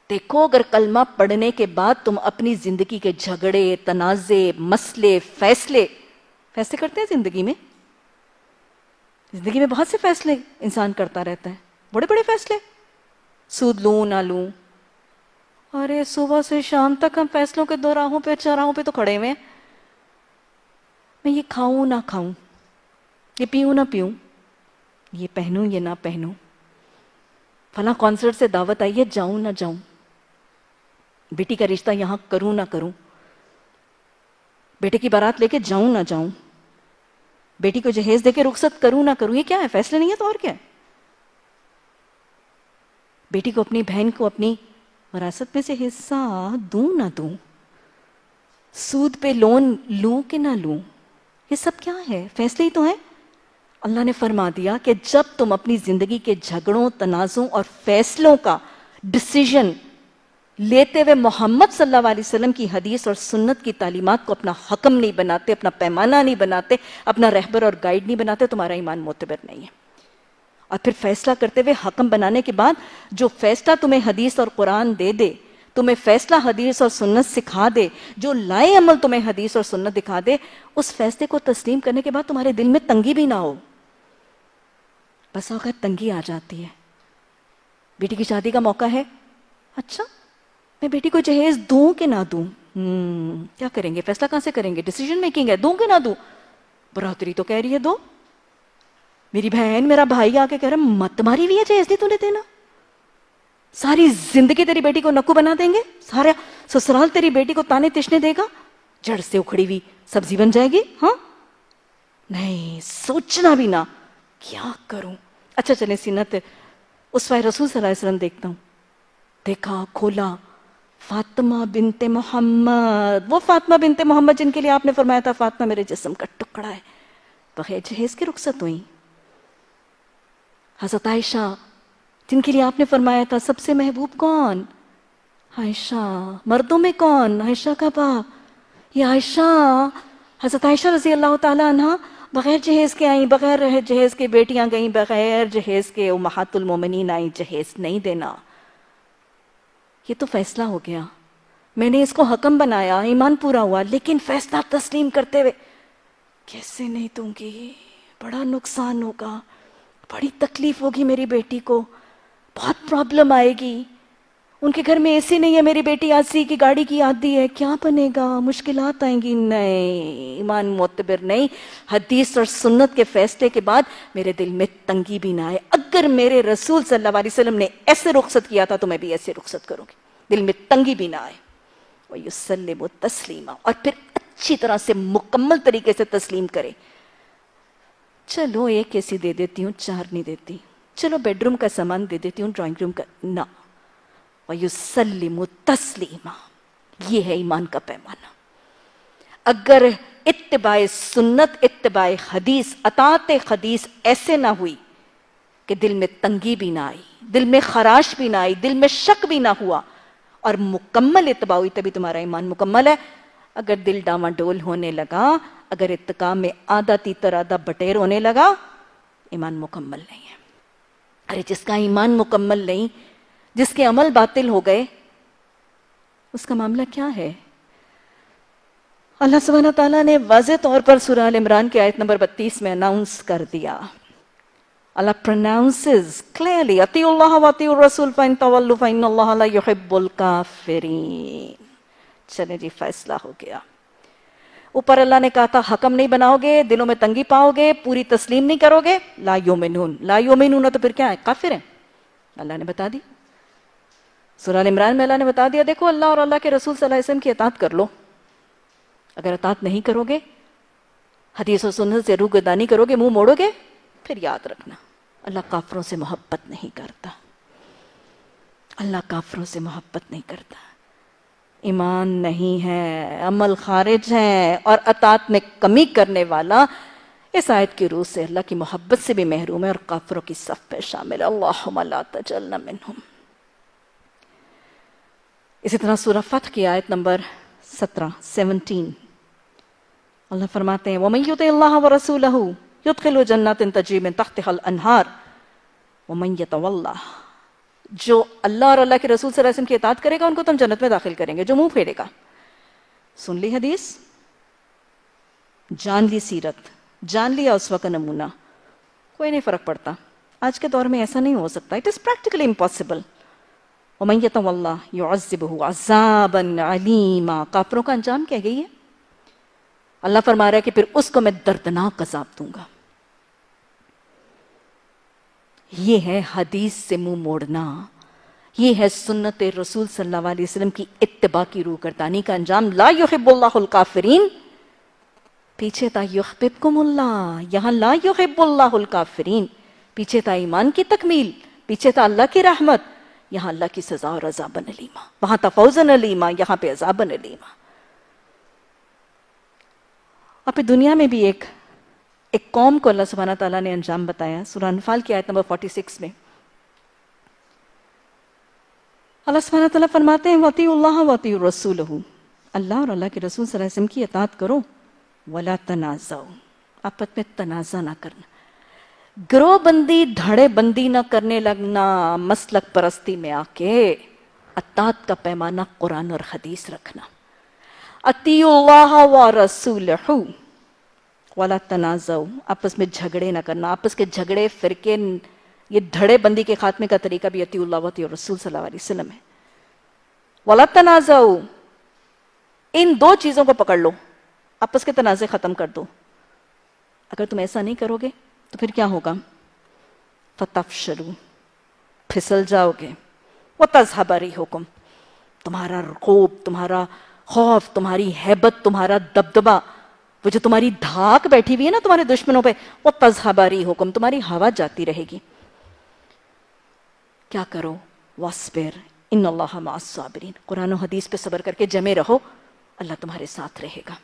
देखो अगर कलमा पढ़ने के बाद तुम अपनी जिंदगी के झगड़े तनाज़े मसले फैसले फैसले करते हैं जिंदगी में जिंदगी में बहुत से फैसले इंसान करता रहता है बड़े बड़े फैसले सूद लू ना लू अरे सुबह से शाम तक हम फैसलों के दो राहों पे चौराहों पे तो खड़े हुए हैं मैं ये खाऊं ना खाऊं ये पीऊं ना पीऊं ये पहनूं ये ना पहनूं फला कॉन्सर्ट से दावत आई है जाऊं ना जाऊं बेटी का रिश्ता यहां करूं ना करूं बेटे की बारात लेके जाऊं ना जाऊं बेटी को जहेज देके रुखसत करूं ना करूं ये क्या है फैसला नहीं है तो और क्या है बेटी को अपनी बहन को अपनी वरासत में से हिस्सा दूं ना दूं सूद पे लोन लूं कि ना लूं ये सब क्या है फैसले ही तो हैं अल्लाह ने फरमा दिया कि जब तुम अपनी जिंदगी के झगड़ों तनाज़ों और फैसलों का डिसीजन लेते हुए मोहम्मद सल्लल्लाहु अलैहि वसल्लम की हदीस और सुन्नत की तालीमत को अपना हकम नहीं बनाते अपना पैमाना नहीं बनाते अपना रहबर और गाइड नहीं बनाते तुम्हारा ईमान मोतबर नहीं है और फिर फैसला करते हुए हकम बनाने के बाद जो फैसला तुम्हें हदीस और कुरान दे दे तुम्हें फैसला हदीस और सुन्नत सिखा दे जो लाए अमल तुम्हें हदीस और सुन्नत दिखा दे उस फैसले को तस्लीम करने के बाद तुम्हारे दिल में तंगी भी ना हो बस अगर तंगी आ जाती है बेटी की शादी का मौका है अच्छा मैं बेटी को जहेज दू कि ना दू हम्म, क्या करेंगे फैसला कहां से करेंगे डिसीजन मेकिंग है दू कि ना दू बढ़ोतरी तो कह रही है दो मेरी बहन मेरा भाई आके कह रहा मत मारी हुई है जहेज नहीं तूने देना सारी जिंदगी तेरी बेटी को नक्कू बना देंगे सारा ससुराल तेरी बेटी को ताने तिशने देगा जड़ से उखड़ी हुई सब्जी बन जाएगी हाँ नहीं सोचना भी ना क्या करूं अच्छा चले सीनत उस वाय रसूल सल्लम देखता हूं देखा खोला फातिमा बिनते मोहम्मद वो फातिमा बिनते मोहम्मद जिनके लिए आपने फरमाया था फातिमा मेरे जिसम का टुकड़ा है है जहेज की रुख्सत हुई हजरत आयशा जिनके लिए आपने फरमाया था सबसे महबूब कौन आयशा मर्दों में कौन आयशा का बाप ये आयशा हजरत आयशा रजी अल्लाह तह बग़ैर जहेज़ के आई बग़ैर जहेज़ के बेटियां गई बग़ैर जहेज़ के महातुलमोमिन आई जहेज़ नहीं देना ये तो फैसला हो गया मैंने इसको हकम बनाया ईमान पूरा हुआ लेकिन फैसला तस्लीम करते हुए कैसे नहीं दूंगी बड़ा नुकसान होगा बड़ी तकलीफ़ होगी मेरी बेटी को बहुत प्रॉब्लम आएगी उनके घर में एसी नहीं है मेरी बेटी आसी की गाड़ी की आदि है क्या बनेगा मुश्किल आएंगी नहीं ईमान मोतबिर नहीं हदीस और सुन्नत के फैसले के बाद मेरे दिल में तंगी भी ना आए अगर मेरे रसूल सल्लल्लाहु अलैहि वसल्लम ने ऐसे रुखसत किया था तो मैं भी ऐसे रुखसत करूंगी दिल में तंगी भी ना आए वसलम तस्लीमा और फिर अच्छी तरह से मुकम्मल तरीके से तस्लीम करे चलो एक ऐसी दे देती हूँ चार नहीं देती चलो बेडरूम का सामान दे देती हूँ ड्राइंग रूम का ना वयुसलीम सलीम तस्लीमा ये है ईमान का पैमाना अगर इतबाए सुन्नत इतबाए हदीस अतात हदीस ऐसे ना हुई कि दिल में तंगी भी ना आई दिल में खराश भी ना आई दिल में शक भी ना हुआ और मुकम्मल इतबा हुई तभी तुम्हारा ईमान मुकम्मल है अगर दिल डामाडोल होने लगा अगर इतका में आधा तीतर आधा बटेर होने लगा ईमान मुकम्मल नहीं है अरे जिसका ईमान मुकम्मल नहीं जिसके अमल बातिल हो गए उसका मामला क्या है अल्लाह सुबह तला ने वाज तौर पर सुरह इमरान की आयत नंबर 32 में अनाउंस कर दिया अल्लाह pronounces clearly Atiullah wa atiur Rasul fa चले जी फैसला हो गया ऊपर अल्लाह ने कहा था हकम नहीं बनाओगे दिलों में तंगी पाओगे पूरी तस्लीम नहीं करोगे ला योमिनून ला योमिनून तो फिर क्या है काफिर है अल्लाह ने बता दी सुराल इमरान में अल्लाह ने बता दिया देखो अल्लाह और अल्लाह के रसूल सलाम की अतात कर लो अगर अतात नहीं करोगे हदीस और सुनत से रूगदानी करोगे मुंह मोड़ोगे फिर याद रखना अल्लाह काफरों से मोहब्बत नहीं करता अल्लाह काफरों से मोहब्बत नहीं करता ईमान नहीं है अमल खारिज है और अतात में कमी करने वाला इस आयत की रूह से अल्लाह की मोहब्बत से भी महरूम है और काफरों की सफ में शामिल है इसी तरह सूरह फत की आयत नंबर सत्रह सेवनटीन अल्लाह फरमाते हैं वमैत अल्लाह व रसूल युद्ध जन्नत तजीब तख्त अनहार वमैत वल्लाह जो अल्लाह और अल्लाह के रसूल सल्लम की इतात करेगा उनको तो हम जन्नत में दाखिल करेंगे जो मुंह फेरेगा सुन ली हदीस जान ली सीरत जान लिया उस वक्त नमूना कोई नहीं फर्क पड़ता आज के दौर में ऐसा नहीं हो सकता इट इज़ प्रैक्टिकली इम्पॉसिबल अलीमा कापरों का अंजाम क्या गई है अल्लाह फरमा रहा है कि फिर उसको मैं दर्दनाक अजाब दूंगा ये है हदीस से मुंह मोड़ना ये है सुन्नत रसूल सल्लल्लाहु अलैहि वसल्लम की इत्तबा की रूकरतानी का अंजाम ला युहिबुल्लाहुल्काफिरीन पीछे था युहबिबकुमुल्ला यहाँ ला युहिबुल्लाहुल्काफिरीन पीछे था ईमान की तकमील पीछे था अल्लाह की रहमत यहाँ अल्लाह की सजा और अजाबन अलीमा वहां था फौजन अलीमा यहाँ पे अजाबन अलीमा और फिर दुनिया में भी एक एक कौम को अल्लाह सुबहाना तला ने अंजाम बताया सुरानफाल की आयत नंबर 46 में अल्लाह सुबहाना तला फरमाते हैं वती वती रसूल अल्लाह और अल्लाह के रसूल सरासम की अतात करो वला तनाज़ाओ आपस में तनाज़ा ना करना बंदी धड़े बंदी ना करने लगना मसलक परस्ती में आके अतात का पैमाना कुरान और हदीस रखना अती व रसूल हूँ वाला तनाज़ आपस में झगड़े ना करना आपस के झगड़े फिरके ये धड़े बंदी के खात्मे का तरीका भी अतील्लावत और रसूल सल्लाम है वाला तनाज़ इन दो चीज़ों को पकड़ लो आपस के तनाज़े ख़त्म कर दो अगर तुम ऐसा नहीं करोगे तो फिर क्या होगा फतफ शरू फिसल जाओगे व तजहबरी हुक्म तुम्हारा रकूब तुम्हारा खौफ तुम्हारी हैबत तुम्हारा दबदबा वो जो तुम्हारी धाक बैठी हुई है ना तुम्हारे दुश्मनों पे वो तजहबारी हुक्म तुम्हारी हवा जाती रहेगी क्या करो वस्बिर इन अल्लाह कुरान हदीस पे सबर करके जमे रहो अल्लाह तुम्हारे साथ रहेगा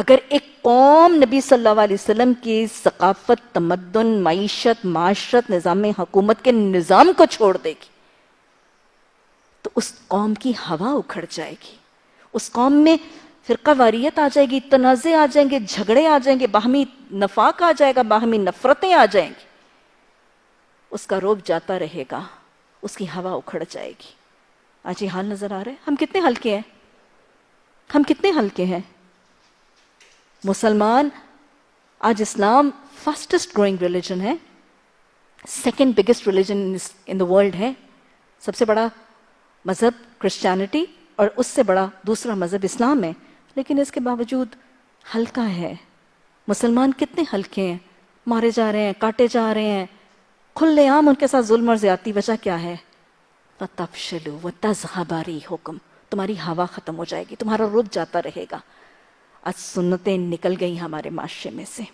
अगर एक कौम नबी सल्लल्लाहु अलैहि वसल्लम की सकाफत तमदन मीशत माशरत निज़ाम हकूमत के निज़ाम को छोड़ देगी तो उस कौम की हवा उखड़ जाएगी उस कौम में फिरका वारियत आ जाएगी तनाज़े आ जाएंगे झगड़े आ जाएंगे बाहमी नफाक आ जाएगा बाहमी नफरतें आ जाएंगी उसका रोब जाता रहेगा उसकी हवा उखड़ जाएगी आज ये हाल नज़र आ रहे हैं हम कितने हल्के हैं हम कितने हल्के हैं मुसलमान आज इस्लाम फास्टेस्ट ग्रोइंग रिलीजन है second biggest religion in the world है सबसे बड़ा मज़हब क्रिश्चियनिटी और उससे बड़ा दूसरा मज़हब इस्लाम है लेकिन इसके बावजूद हल्का है मुसलमान कितने हल्के हैं मारे जा रहे हैं काटे जा रहे हैं खुलेआम उनके साथ जुल्म और ज्यादती वजह क्या है तबशलू व तजहबारी हुक्म तुम्हारी हवा ख़त्म हो जाएगी तुम्हारा रुत जाता रहेगा आज सुन्नतें निकल गई हमारे माशरे में से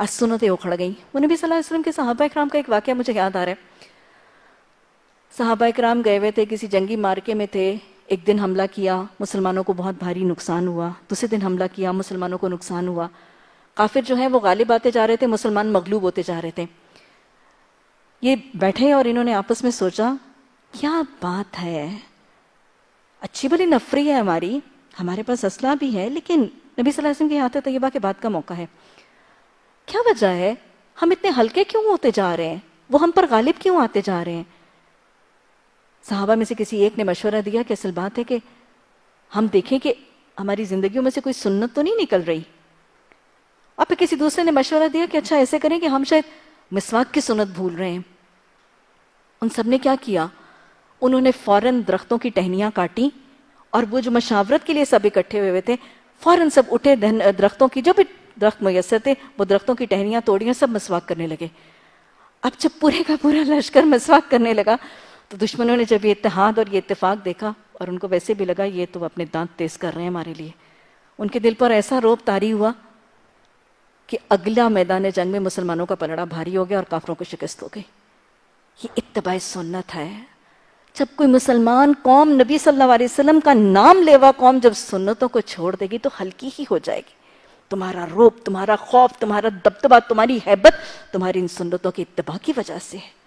आज सुन्नतें उखड़ गई उन्हें भी सलाह वसलम के साहबा कराम का एक वाक्य मुझे याद आ रहा है साहबा कराम गए हुए थे किसी जंगी मार्के में थे एक दिन हमला किया मुसलमानों को बहुत भारी नुकसान हुआ दूसरे दिन हमला किया मुसलमानों को नुकसान हुआ काफिर जो है वो गालिब आते जा रहे थे मुसलमान मगलूब होते जा रहे थे ये बैठे और इन्होंने आपस में सोचा क्या बात है अच्छी भली नफरी है हमारी हमारे पास असला भी है लेकिन नबी वसल्लम के हाथ तैयबा तो के बाद का मौका है क्या वजह है हम इतने हल्के क्यों होते जा रहे हैं वो हम पर गालिब क्यों आते जा रहे हैं साहबा में से किसी एक ने मशवरा दिया कि असल बात है कि हम देखें कि हमारी जिंदगियों में से कोई सुन्नत तो नहीं निकल रही और फिर किसी दूसरे ने मशवरा दिया कि अच्छा ऐसे करें कि हम शायद मिसवाक की सुन्नत भूल रहे हैं उन सब ने क्या किया उन्होंने फौरन दरख्तों की टहनियां काटी और वो जो मशावरत के लिए सब इकट्ठे हुए हुए थे फौरन सब उठे दरख्तों की जो भी दरख्त मैसर थे वो दरख्तों की टहनियां तोड़ी और सब मसवाक करने लगे अब जब पूरे का पूरा लश्कर मसवाक करने लगा तो दुश्मनों ने जब ये इतिहाद और ये इतफाक देखा और उनको वैसे भी लगा ये तो अपने दांत तेज कर रहे हैं हमारे लिए उनके दिल पर ऐसा रोप तारी हुआ कि अगला मैदान जंग में मुसलमानों का पलड़ा भारी हो गया और काफरों को शिकस्त हो गई ये इतबाई सुन्नत है जब कोई मुसलमान कौम नबी सल्लल्लाहु अलैहि वसल्लम का नाम लेवा कौम जब सुन्नतों को छोड़ देगी तो हल्की ही हो जाएगी तुम्हारा रोप तुम्हारा खौफ तुम्हारा दबदबा तुम्हारी हैबत तुम्हारी इन सुन्नतों की इतबा की वजह से है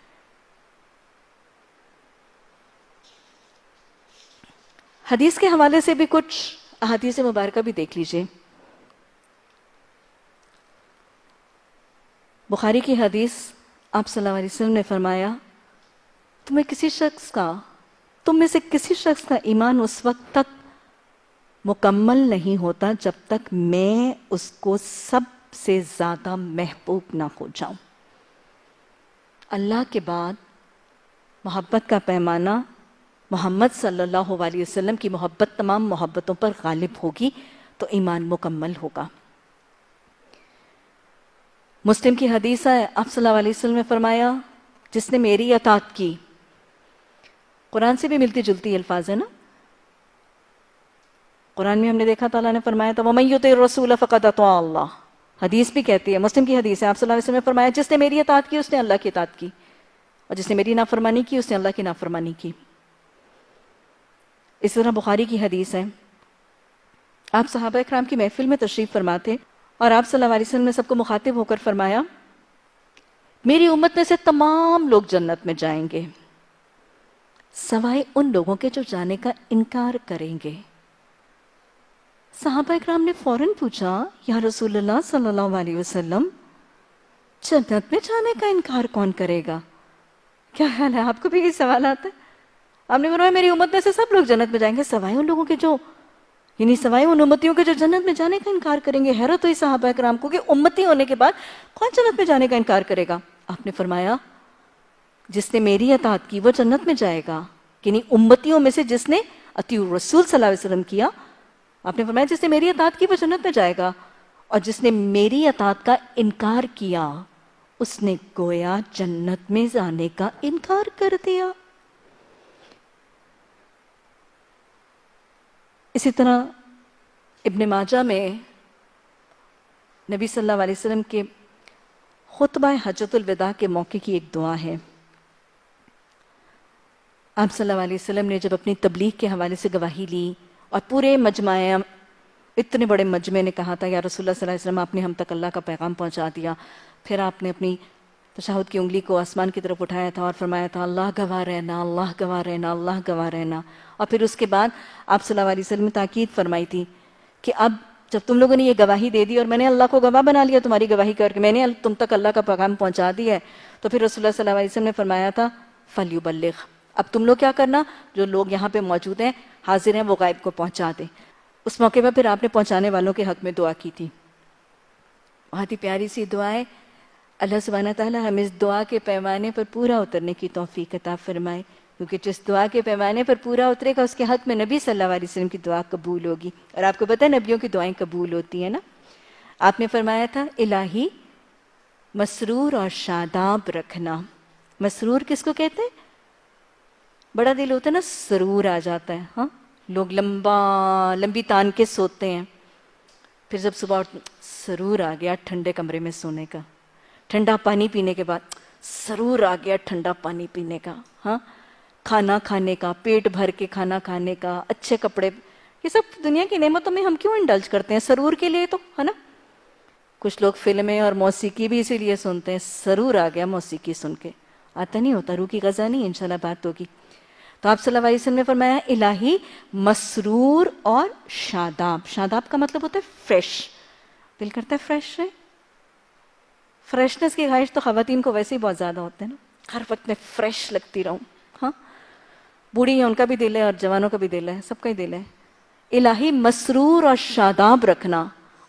हदीस के हवाले से भी कुछ अदीस मुबारक भी देख लीजिए बुखारी की हदीस आप सल्लल्लाहु अलैहि ने फरमाया तुम्हें किसी शख्स का तुम में से किसी शख्स का ईमान उस वक्त तक मुकम्मल नहीं होता जब तक मैं उसको सबसे ज़्यादा महबूब ना हो जाऊं अल्लाह के बाद मोहब्बत का पैमाना मोहम्मद सल्लल्लाहु अलैहि वसल्लम की मोहब्बत तमाम मोहब्बतों पर गालिब होगी तो ईमान मुकम्मल होगा मुस्लिम की हदीस है आप सल्लल्लाहु अलैहि वसल्लम ने फरमाया जिसने मेरी अतात की कुरान से भी मिलती जुलती अल्फाज है ना कुरान में हमने देखा ताला ने फरमाया था वमैत रसूल फ़कत अल्लाह हदीस भी कहती है मुस्लिम की हदीस है आप सल्लल्लाहु अलैहि वसल्लम ने फरमाया जिसने मेरी अतात की उसने अल्लाह की अतात की और जिसने मेरी नाफरमानी की उसने अल्लाह की नाफरमानी की इस तरह बुखारी की हदीस है आप सहाबा कराम की महफिल में तशरीफ़ फरमाते और आप सल्लल्लाहु अलैहि वसल्लम ने सबको मुखातिब होकर फरमाया मेरी उम्मत में से तमाम लोग जन्नत में जाएंगे सवाए उन लोगों के जो जाने का इनकार करेंगे साहबा इक्राम ने फौरन पूछा या रसूलुल्लाह सल्लल्लाहु अलैहि वसल्लम जन्नत में जाने का इनकार कौन करेगा क्या ख्याल है आपको भी ये सवाल आता है आपने फरमाया मेरी उम्मत में से सब लोग जन्नत में जाएंगे सवाए उन लोगों के जो यानी सवाए उन उम्मतियों के जो जन्नत में जाने का इनकार करेंगे हैरत हुई साहब कराम को कि उम्मती होने के बाद कौन जन्नत में जाने का इनकार करेगा आपने फरमाया जिसने मेरी अतात की वो जन्नत में जाएगा यानी उम्मतियों में से जिसने अति रसूल सलाम किया आपने फरमाया जिसने मेरी अतात की वो जन्नत में जाएगा और जिसने मेरी अतात का इनकार किया उसने गोया जन्नत में जाने का इनकार कर दिया इसी तरह इब्न माजा में नबी सल्लल्लाहु अलैहि वसल्लम के खुतबा हजतुलविदा के मौके की एक दुआ है आप सल्लल्लाहु अलैहि वसल्लम ने जब अपनी तबलीग के हवाले से गवाही ली और पूरे मजमाए इतने बड़े मजमे ने कहा था या अलैहि वसल्लम आपने हम तक अल्लाह का पैगाम पहुंचा दिया फिर आपने अपनी तो शाहूद की उंगली को आसमान की तरफ उठाया था और फरमाया था अल्लाह गवाह रहना अल्लाह गवाह रहना अल्लाह गवाह रहना और फिर उसके बाद आप सल्लल्लाहु अलैहि वसल्लम ताकीद फरमाई थी कि अब जब तुम लोगों ने ये गवाही दे दी और मैंने अल्लाह को गवाह बना लिया तुम्हारी गवाही करके मैंने तुम तक अल्लाह का पैगाम पहुंचा दिया है तो फिर रसोल्ला सल्लल्लाहु अलैहि वसल्लम ने फरमाया था फलयुबल्लिग अब तुम लोग क्या करना जो लोग यहाँ पे मौजूद हैं हाजिर हैं वो गायब को पहुँचा दें उस मौके पर फिर आपने पहुँचाने वालों के हक में दुआ की थी बहुत ही प्यारी सी दुआएं अल्लाह सुबाना ताला हम इस दुआ के पैमाने पर पूरा उतरने की तोफ़ी कता फरमाए क्योंकि जिस दुआ के पैमाने पर पूरा उतरेगा उसके हक में नबी सल्लल्लाहु अलैहि वसल्लम की दुआ कबूल होगी और आपको पता है नबियों की दुआएं कबूल होती हैं ना आपने फरमाया था इलाही मसरूर और शादाब रखना मसरूर किसको कहते हैं बड़ा दिल होता है ना सरूर आ जाता है हाँ लोग लंबा लंबी तान के सोते हैं फिर जब सुबह सरूर आ गया ठंडे कमरे में सोने का ठंडा पानी पीने के बाद जरूर आ गया ठंडा पानी पीने का हाँ खाना खाने का पेट भर के खाना खाने का अच्छे कपड़े ये सब दुनिया की नेमतों में हम क्यों इंडल्ज करते हैं सरूर के लिए तो है ना कुछ लोग फिल्में और मौसीकी भी इसीलिए सुनते हैं सरूर आ गया मौसीकी सुन के आता नहीं होता रू की गजा नहीं इंशाल्लाह बात होगी तो आप सल्लल्लाहु अलैहि ने फरमाया इलाही मसरूर और शादाब शादाब का मतलब होता है फ्रेश दिल करता है फ्रेश है फ्रेशनेस की ख्वाहिश तो खातन को वैसे ही बहुत ज़्यादा होते हैं ना हर वक्त मैं फ्रेश लगती रहूँ हाँ बूढ़ी है उनका भी दिल है और जवानों का भी दिल है सबका ही दिल है इलाही मसरूर और शादाब रखना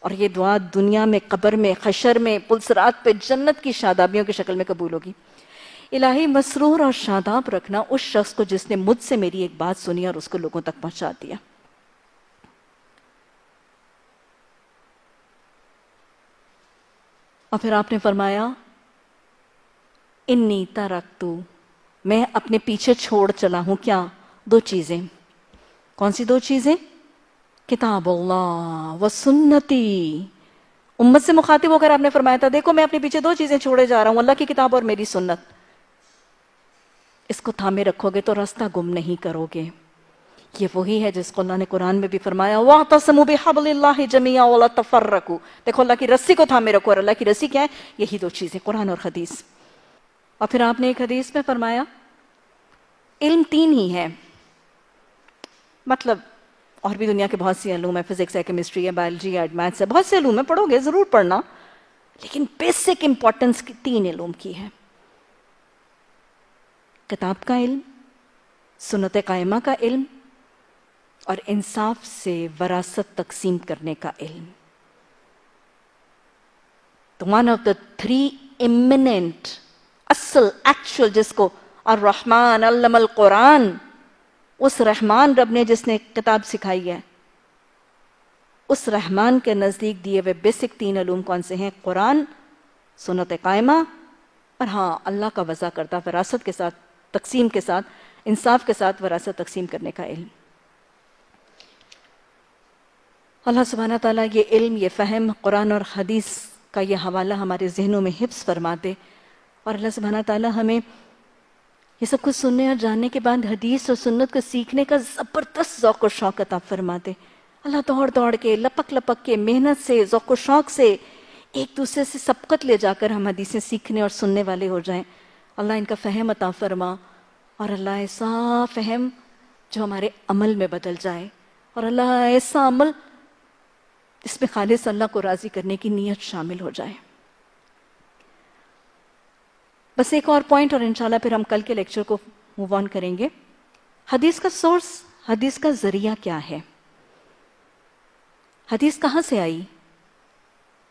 और ये दुआ दुनिया में कब्र में खशर में पुलसरात पे जन्नत की शादाबियों की शक्ल में कबूल होगी इलाही मसरूर और शादाब रखना उस शख्स को जिसने मुझसे मेरी एक बात सुनी और उसको लोगों तक पहुंचा दिया और फिर आपने फरमाया इन्नी तरक तू मैं अपने पीछे छोड़ चला हूं क्या दो चीज़ें कौन सी दो चीज़ें किताब अल्लाह व सुन्नती उम्मत से मुखातिब होकर आपने फरमाया था देखो मैं अपने पीछे दो चीज़ें छोड़े जा रहा हूं अल्लाह की किताब और मेरी सुन्नत इसको थामे रखोगे तो रास्ता गुम नहीं करोगे ये वही है जिसको अल्लाह ने कुरान में भी फरमाया वाह तसमु बेहबल्ला जमिया वाला तफर रखू देखो अल्लाह की रस्सी को थामे रखो और अल्लाह की रस्सी क्या है यही दो चीज़ें कुरान और हदीस और फिर आपने एक हदीस में फरमाया इल्म तीन ही है मतलब और भी दुनिया के बहुत सी आलूम है फिजिक्स है केमिस्ट्री है बायोलॉजी है मैथ्स है बहुत से अलूम है पढ़ोगे ज़रूर पढ़ना लेकिन बेसिक इंपॉर्टेंस की तीन इलूम की है किताब का इल्म सुनत कायमा का इल्म और इंसाफ से वरासत तकसीम करने का इल्म तो one of the three eminent असल एक्चुअल जिसको और रहमान अल्लमल कुरान उस रहमान रब ने जिसने किताब सिखाई है उस रहमान के नज़दीक दिए हुए बेसिक तीन अलूम कौन से हैं कुरान सुनत कायमा और हाँ अल्लाह का वज़ा करता वरासत के साथ तकसीम के साथ इंसाफ के साथ वरासत तकसीम करने का इल्म अल्लाह सुबहाना ताली ये इल्म ये फ़हम कुरान और हदीस का ये हवाला हमारे जहनों में हिप्स फरमा दे और अल्लाह सुबहाना ताली हमें ये सब कुछ सुनने और जानने के बाद हदीस और सुन्नत को सीखने का ज़बरदस्त ओक और शौक अता फरमा दे अल्लाह दौड़ दौड़ के लपक लपक के मेहनत से ओक और शौक से एक दूसरे से सबकत ले जाकर हम हदीसें सीखने और सुनने वाले हो जाएँ अल्लाह इनका फ़हम अता फरमा और अल्लाह ऐसा फ़हम जो हमारे अमल में बदल जाए और अल्लाह ऐसा अमल जिसमें खालिस अल्लाह को राज़ी करने की नीयत शामिल हो जाए बस एक और पॉइंट और इंशाल्लाह फिर हम कल के लेक्चर को मूव ऑन करेंगे हदीस का सोर्स हदीस का ज़रिया क्या है हदीस कहां से आई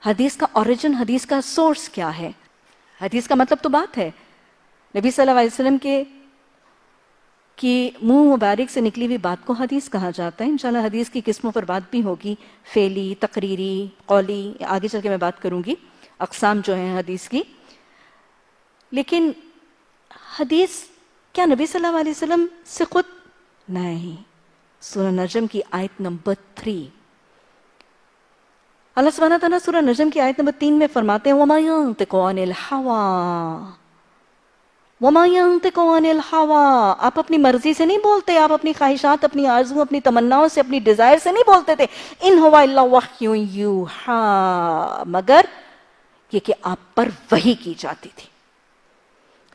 हदीस का ओरिजिन हदीस का सोर्स क्या है हदीस का मतलब तो बात है नबी सल्लल्लाहु अलैहि वसल्लम के कि मुंह मुबारक से निकली हुई बात को हदीस कहा जाता है इंशाल्लाह हदीस की किस्मों पर बात भी होगी फेली तकरीरी कौली आगे चल के मैं बात करूंगी अकसाम जो हैं हदीस की लेकिन हदीस क्या नबी सल्लल्लाहु अलैहि वसल्लम से खुद नहीं सूरह नजम की आयत नंबर थ्री अल्लाह सुबहाना तला सूरह नजम की आयत नंबर तीन में फरमाते हैं वमा हवा हवा आप अपनी मर्जी से नहीं बोलते आप अपनी ख्वाहिशात अपनी आरजू अपनी तमन्नाओं से अपनी डिजायर से नहीं बोलते थे इन हवा यू हा मगर ये कि आप पर वही की जाती थी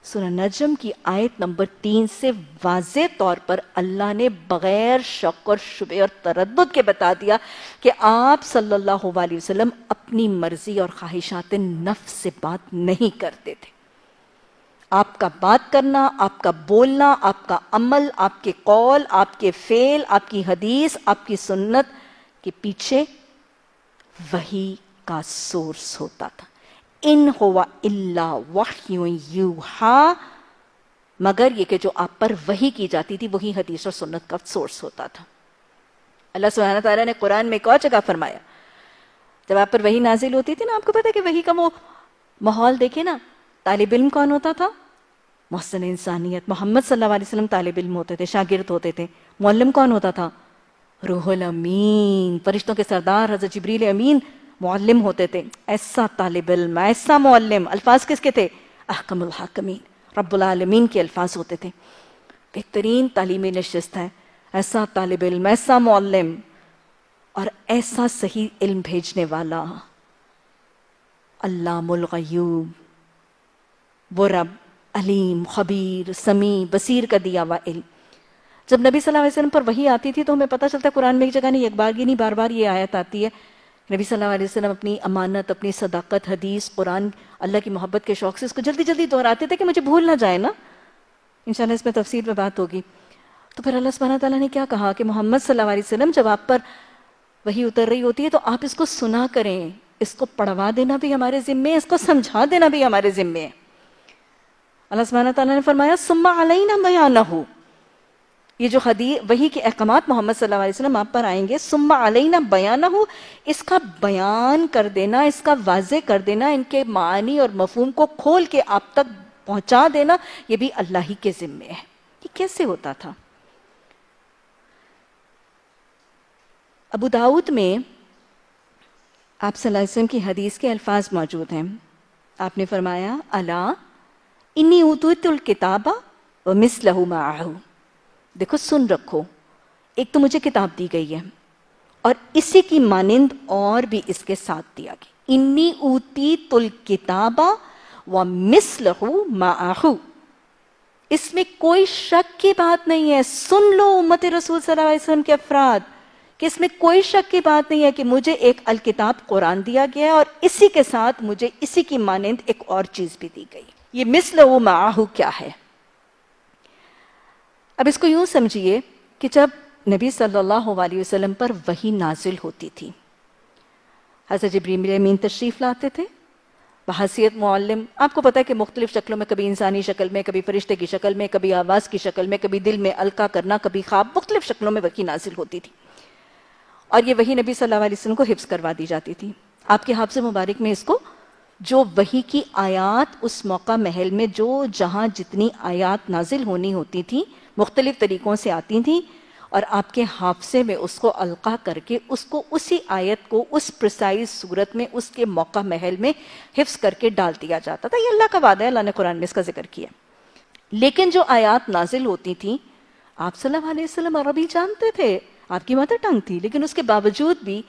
सुना नजम की आयत नंबर तीन से वाज तौर पर अल्लाह ने बगैर शक और शुबे और तरद के बता दिया कि आप सल्लल्लाहु अलैहि वसल्लम अपनी मर्जी और ख्वाहिशात नफ से बात नहीं करते थे आपका बात करना आपका बोलना आपका अमल आपके कौल आपके फेल आपकी हदीस आपकी सुन्नत के पीछे वही का सोर्स होता था इन होवा इल्ला मगर ये कि जो आप पर वही की जाती थी वही हदीस और सुन्नत का सोर्स होता था अल्लाह सुबहाना तारा ने कुरान में एक और जगह फरमाया जब आप पर वही नाजिल होती थी ना आपको पता है कि वही का वो माहौल देखे ना तालब इम कौन होता था मोहसन इंसानियत मोहम्मद सल्लाम तालब इम होते थे शागिर्द होते थे मोलम कौन होता था रूहुल अमीन फरिश्तों के सरदार हजर जबरील अमीन मोलम होते थे ऐसा तालब इम ऐसा मोलम अल्फाज किसके थे अहकमुल हाकमीन रब्बुलमीन के अल्फाज होते थे बेहतरीन तालीमी नशस्त है ऐसा तालब इम ऐसा मोलम और ऐसा सही इल्म भेजने वाला अल्लाह गयूब वो रब अलीम खबीर समी बसीर का दिया हुआ इल जब नबी सल्लल्लाहु अलैहि वसल्लम पर वही आती थी तो हमें पता चलता है कुरान में एक जगह नहीं एक बार की नहीं बार बार ये आयत आती है नबी सल्लल्लाहु अलैहि वसल्लम अपनी अमानत अपनी सदाकत हदीस कुरान अल्लाह की मोहब्बत के शौक से इसको जल्दी जल्दी दोहराते थे कि मुझे भूल ना जाए ना इनशाला इसमें तफसीर में बात होगी तो फिर अल्लाह सुबहाना तला ने क्या कहा कि मोहम्मद सल्लल्लाहु अलैहि वसल्लम जब आप पर वही उतर रही होती है तो आप इसको सुना करें इसको पढ़वा देना भी हमारे ज़िम्मे है इसको समझा देना भी हमारे ज़िम्मे है अल्लाह सुबहाना तला ने फरमाया सुम्मा अलैना ना हो ये जो हदी वही के अहकाम मोहम्मद सल्लल्लाहु अलैहि वसल्लम आप पर आएंगे सुम्मा अलैना ना हो इसका बयान कर देना इसका वाजे कर देना इनके मानी और मफहम को खोल के आप तक पहुंचा देना ये भी अल्लाह ही के ज़िम्मे है ये कैसे होता था अबू दाऊद में आप सल्लल्लाहु अलैहि वसल्लम की हदीस के अल्फाज मौजूद हैं आपने फरमाया अला इन्नी उतुतुल किताबा व मिस लहू माहू देखो सुन रखो एक तो मुझे किताब दी गई है और इसी की मानिंद और भी इसके साथ दिया गया इन्नी ऊती तुल किताबा व मिस लहू माहू इसमें कोई शक की बात नहीं है सुन लो उम्मत रसूल सल्लल्लाहु अलैहि वसल्लम के अफराद कि इसमें कोई शक की बात नहीं है कि मुझे एक किताब कुरान दिया गया है और इसी के साथ मुझे इसी की मानंद एक और चीज़ भी दी गई ये मिसल व माहू क्या है अब इसको यूं समझिए कि जब नबी सल्लल्लाहु अलैहि वसल्लम पर वही नाजिल होती थी हजरत जबरील तशरीफ़ लाते थे बहसीत मुआलम आपको पता है कि मुख्तलिफ शक्लों में कभी इंसानी शक्ल में कभी फरिश्ते की शक्ल में कभी आवाज़ की शक्ल में कभी दिल में अलका करना कभी ख्वाब मुख्तलिफ शक्लों में वही नाजिल होती थी और ये वही नबी सल्लल्लाहु अलैहि वसल्लम को हिफ्स करवा दी जाती थी आपके हाफ से मुबारक में इसको जो वही की आयात उस मौका महल में जो जहाँ जितनी आयात नाजिल होनी होती थी मुख्तलिफ तरीक़ों से आती थी और आपके हाफसे में उसको अलका करके उसको उसी आयत को उस प्रिसाइज सूरत में उसके मौका महल में हिफ्स करके डाल दिया जाता था ये अल्लाह का वादा है अल्लाह ने कुरान में इसका जिक्र किया लेकिन जो आयात नाजिल होती थी आप सल्लल्लाहु अलैहि वसल्लम अरबी जानते थे आपकी मदर टंग थी लेकिन उसके बावजूद भी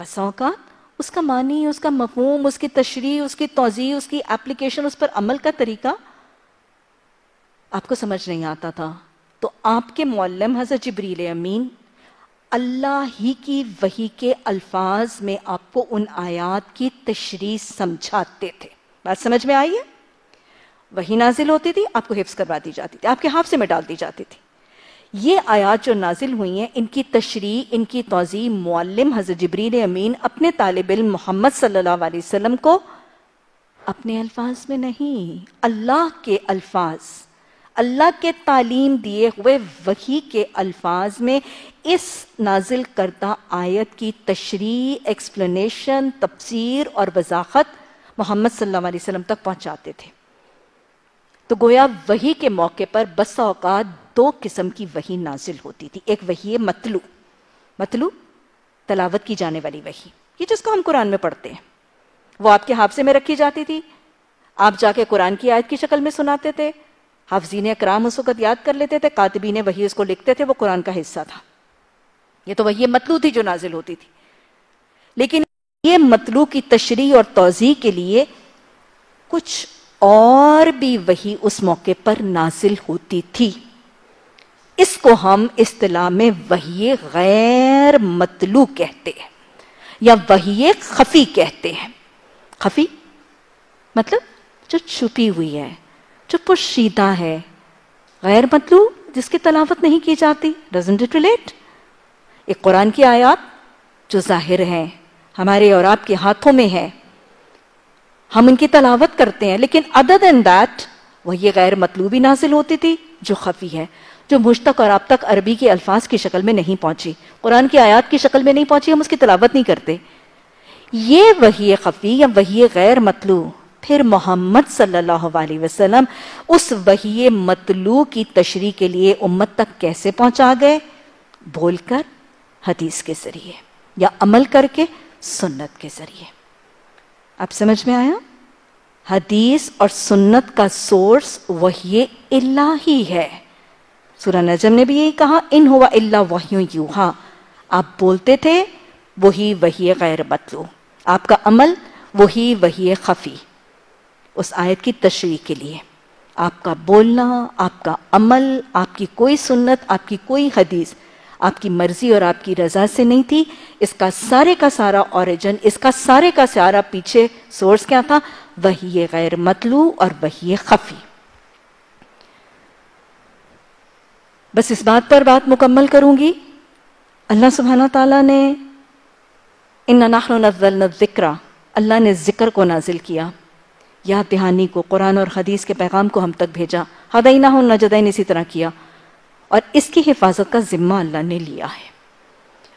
बसौकात उसका मानी उसका मफहम उसकी तशरी उसकी तोज़ी उसकी एप्लीकेशन उस पर अमल का तरीका आपको समझ नहीं आता था तो आपके मोलम हज़रत जबरील अमीन अल्लाह ही की वही के अल्फाज में आपको उन आयात की तशरी समझाते थे बात समझ में आई है वही नाजिल होती थी आपको हिफ्स करवा दी जाती थी आपके हाफ से में डाल दी जाती थी ये आयात जो नाजिल हुई हैं इनकी तशरी इनकी तोजी मौलम हज़र जबरीन अमीन अपने तालब इल मोहम्मद सल्ला वसम को अपने अल्फाज में नहीं अल्लाह के अल्फाज अल्लाह के तालीम दिए हुए वही के अल्फाज में इस नाजिल करदा आयत की तशरी एक्सप्लेनेशन तफसर और वजाहत मोहम्मद सल्लल्लाहु अलैहि वसल्लम तक पहुंचाते थे तो गोया वही के मौके पर बसा अवकात दो किस्म की वही नाजिल होती थी एक वही मतलू मतलू तलावत की जाने वाली वही ये जिसको हम कुरान में पढ़ते हैं वो आपके हाफसे में रखी जाती थी आप जाके कुरान की आयत की शक्ल में सुनाते थे हाफजी ने कराम उस वक्त याद कर लेते थे कातबी ने वही उसको लिखते थे वो कुरान का हिस्सा था ये तो वही मतलू थी जो नाजिल होती थी लेकिन ये मतलू की तशरी और तोजी के लिए कुछ और भी वही उस मौके पर नाजिल होती थी इसको हम इस्तला में वही गैर मतलू कहते हैं या वही खफी कहते हैं खफी मतलब जो छुपी हुई है जो पुशीदा है गैर मतलू जिसकी तलावत नहीं की जाती डजेंट इट रिलेट एक कुरान की आयात जो जाहिर है हमारे और आपके हाथों में है हम इनकी तलावत करते हैं लेकिन अदर देन दैट वह ये गैर मतलूबी नाजिल होती थी जो खफी है जो मुझ तक और आप तक अरबी के अल्फाज की शक्ल में नहीं पहुंची कुरान की आयात की शक्ल में नहीं पहुंची हम उसकी तलावत नहीं करते ये वही खफी या वही गैर मतलू फिर मोहम्मद सल्लल्लाहु अलैहि वसल्लम उस वही मतलू की तशरी के लिए उम्मत तक कैसे पहुंचा गए बोलकर हदीस के जरिए या अमल करके सुन्नत के जरिए आप समझ में आया हदीस और सुन्नत का सोर्स वही इलाही है सूरा नजम ने भी यही कहा इन हुआ इल्ला वही यूहा आप बोलते थे वही वही गैर बतलो आपका अमल वही वही खफी उस आयत की तशरी के लिए आपका बोलना आपका अमल आपकी कोई सुन्नत आपकी कोई हदीस आपकी मर्जी और आपकी रजा से नहीं थी इसका सारे का सारा ओरिजिन इसका सारे का सारा पीछे सोर्स क्या था वही गैर मतलू और वही खफी बस इस बात पर बात मुकम्मल करूंगी अल्लाह सुबहाना तला ने इन नाहन ज़िक्रा अल्लाह ने ज़िक्र को नाजिल किया याद दहानी को कुरान और हदीस के पैगाम को हम तक भेजा ना हो नजदैन इसी तरह किया और इसकी हिफाजत का ज़िम्मा अल्लाह ने लिया है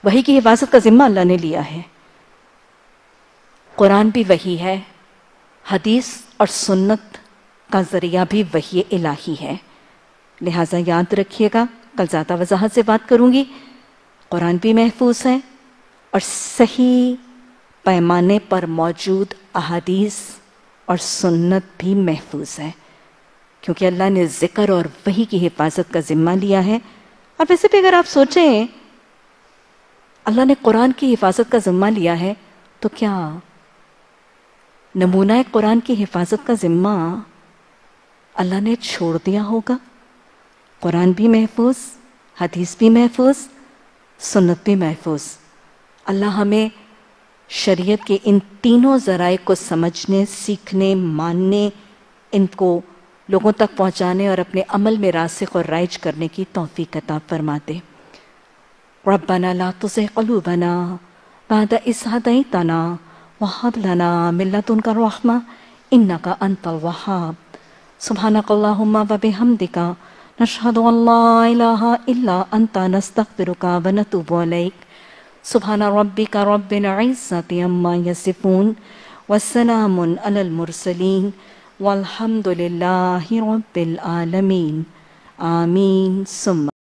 वही की हिफाजत का ज़िम्मा अल्लाह ने लिया है कुरान भी वही है हदीस और सुन्नत का ज़रिया भी वही इलाही है लिहाजा याद रखिएगा कल ज़्यादा वजाहत से बात करूँगी कुरान भी महफूज है और सही पैमाने पर मौजूद अहादीस और सुन्नत भी महफूज है क्योंकि अल्लाह ने ज़िक्र और वही की हिफाजत का ज़िम्मा लिया है और वैसे भी अगर आप सोचें अल्लाह ने कुरान की हिफाजत का ज़िम्मा लिया है तो क्या नमूना कुरान की हिफाजत का ज़िम्मा अल्लाह ने छोड़ दिया होगा कुरान भी महफूज हदीस भी महफूज सुन्नत भी महफूज अल्लाह हमें शरीयत के इन तीनों ज़राए को समझने सीखने मानने इनको लोगों तक पहुंचाने और अपने अमल में रासिक और राइज करने की तोफ़ी कता फरमाते रबना ला तुसे कलू बादा इसहादई तना वहाब लना मिल्लत उनका रहमा इन्ना का अंतल वहाब सुबहाना कल्ला वब हमदिका نشهد أن لا إله إلا أنت نستغفرك ونتوب إليك سبحان ربك رب العزة عما يصفون والسلام على المرسلين والحمد لله رب العالمين آمين ثم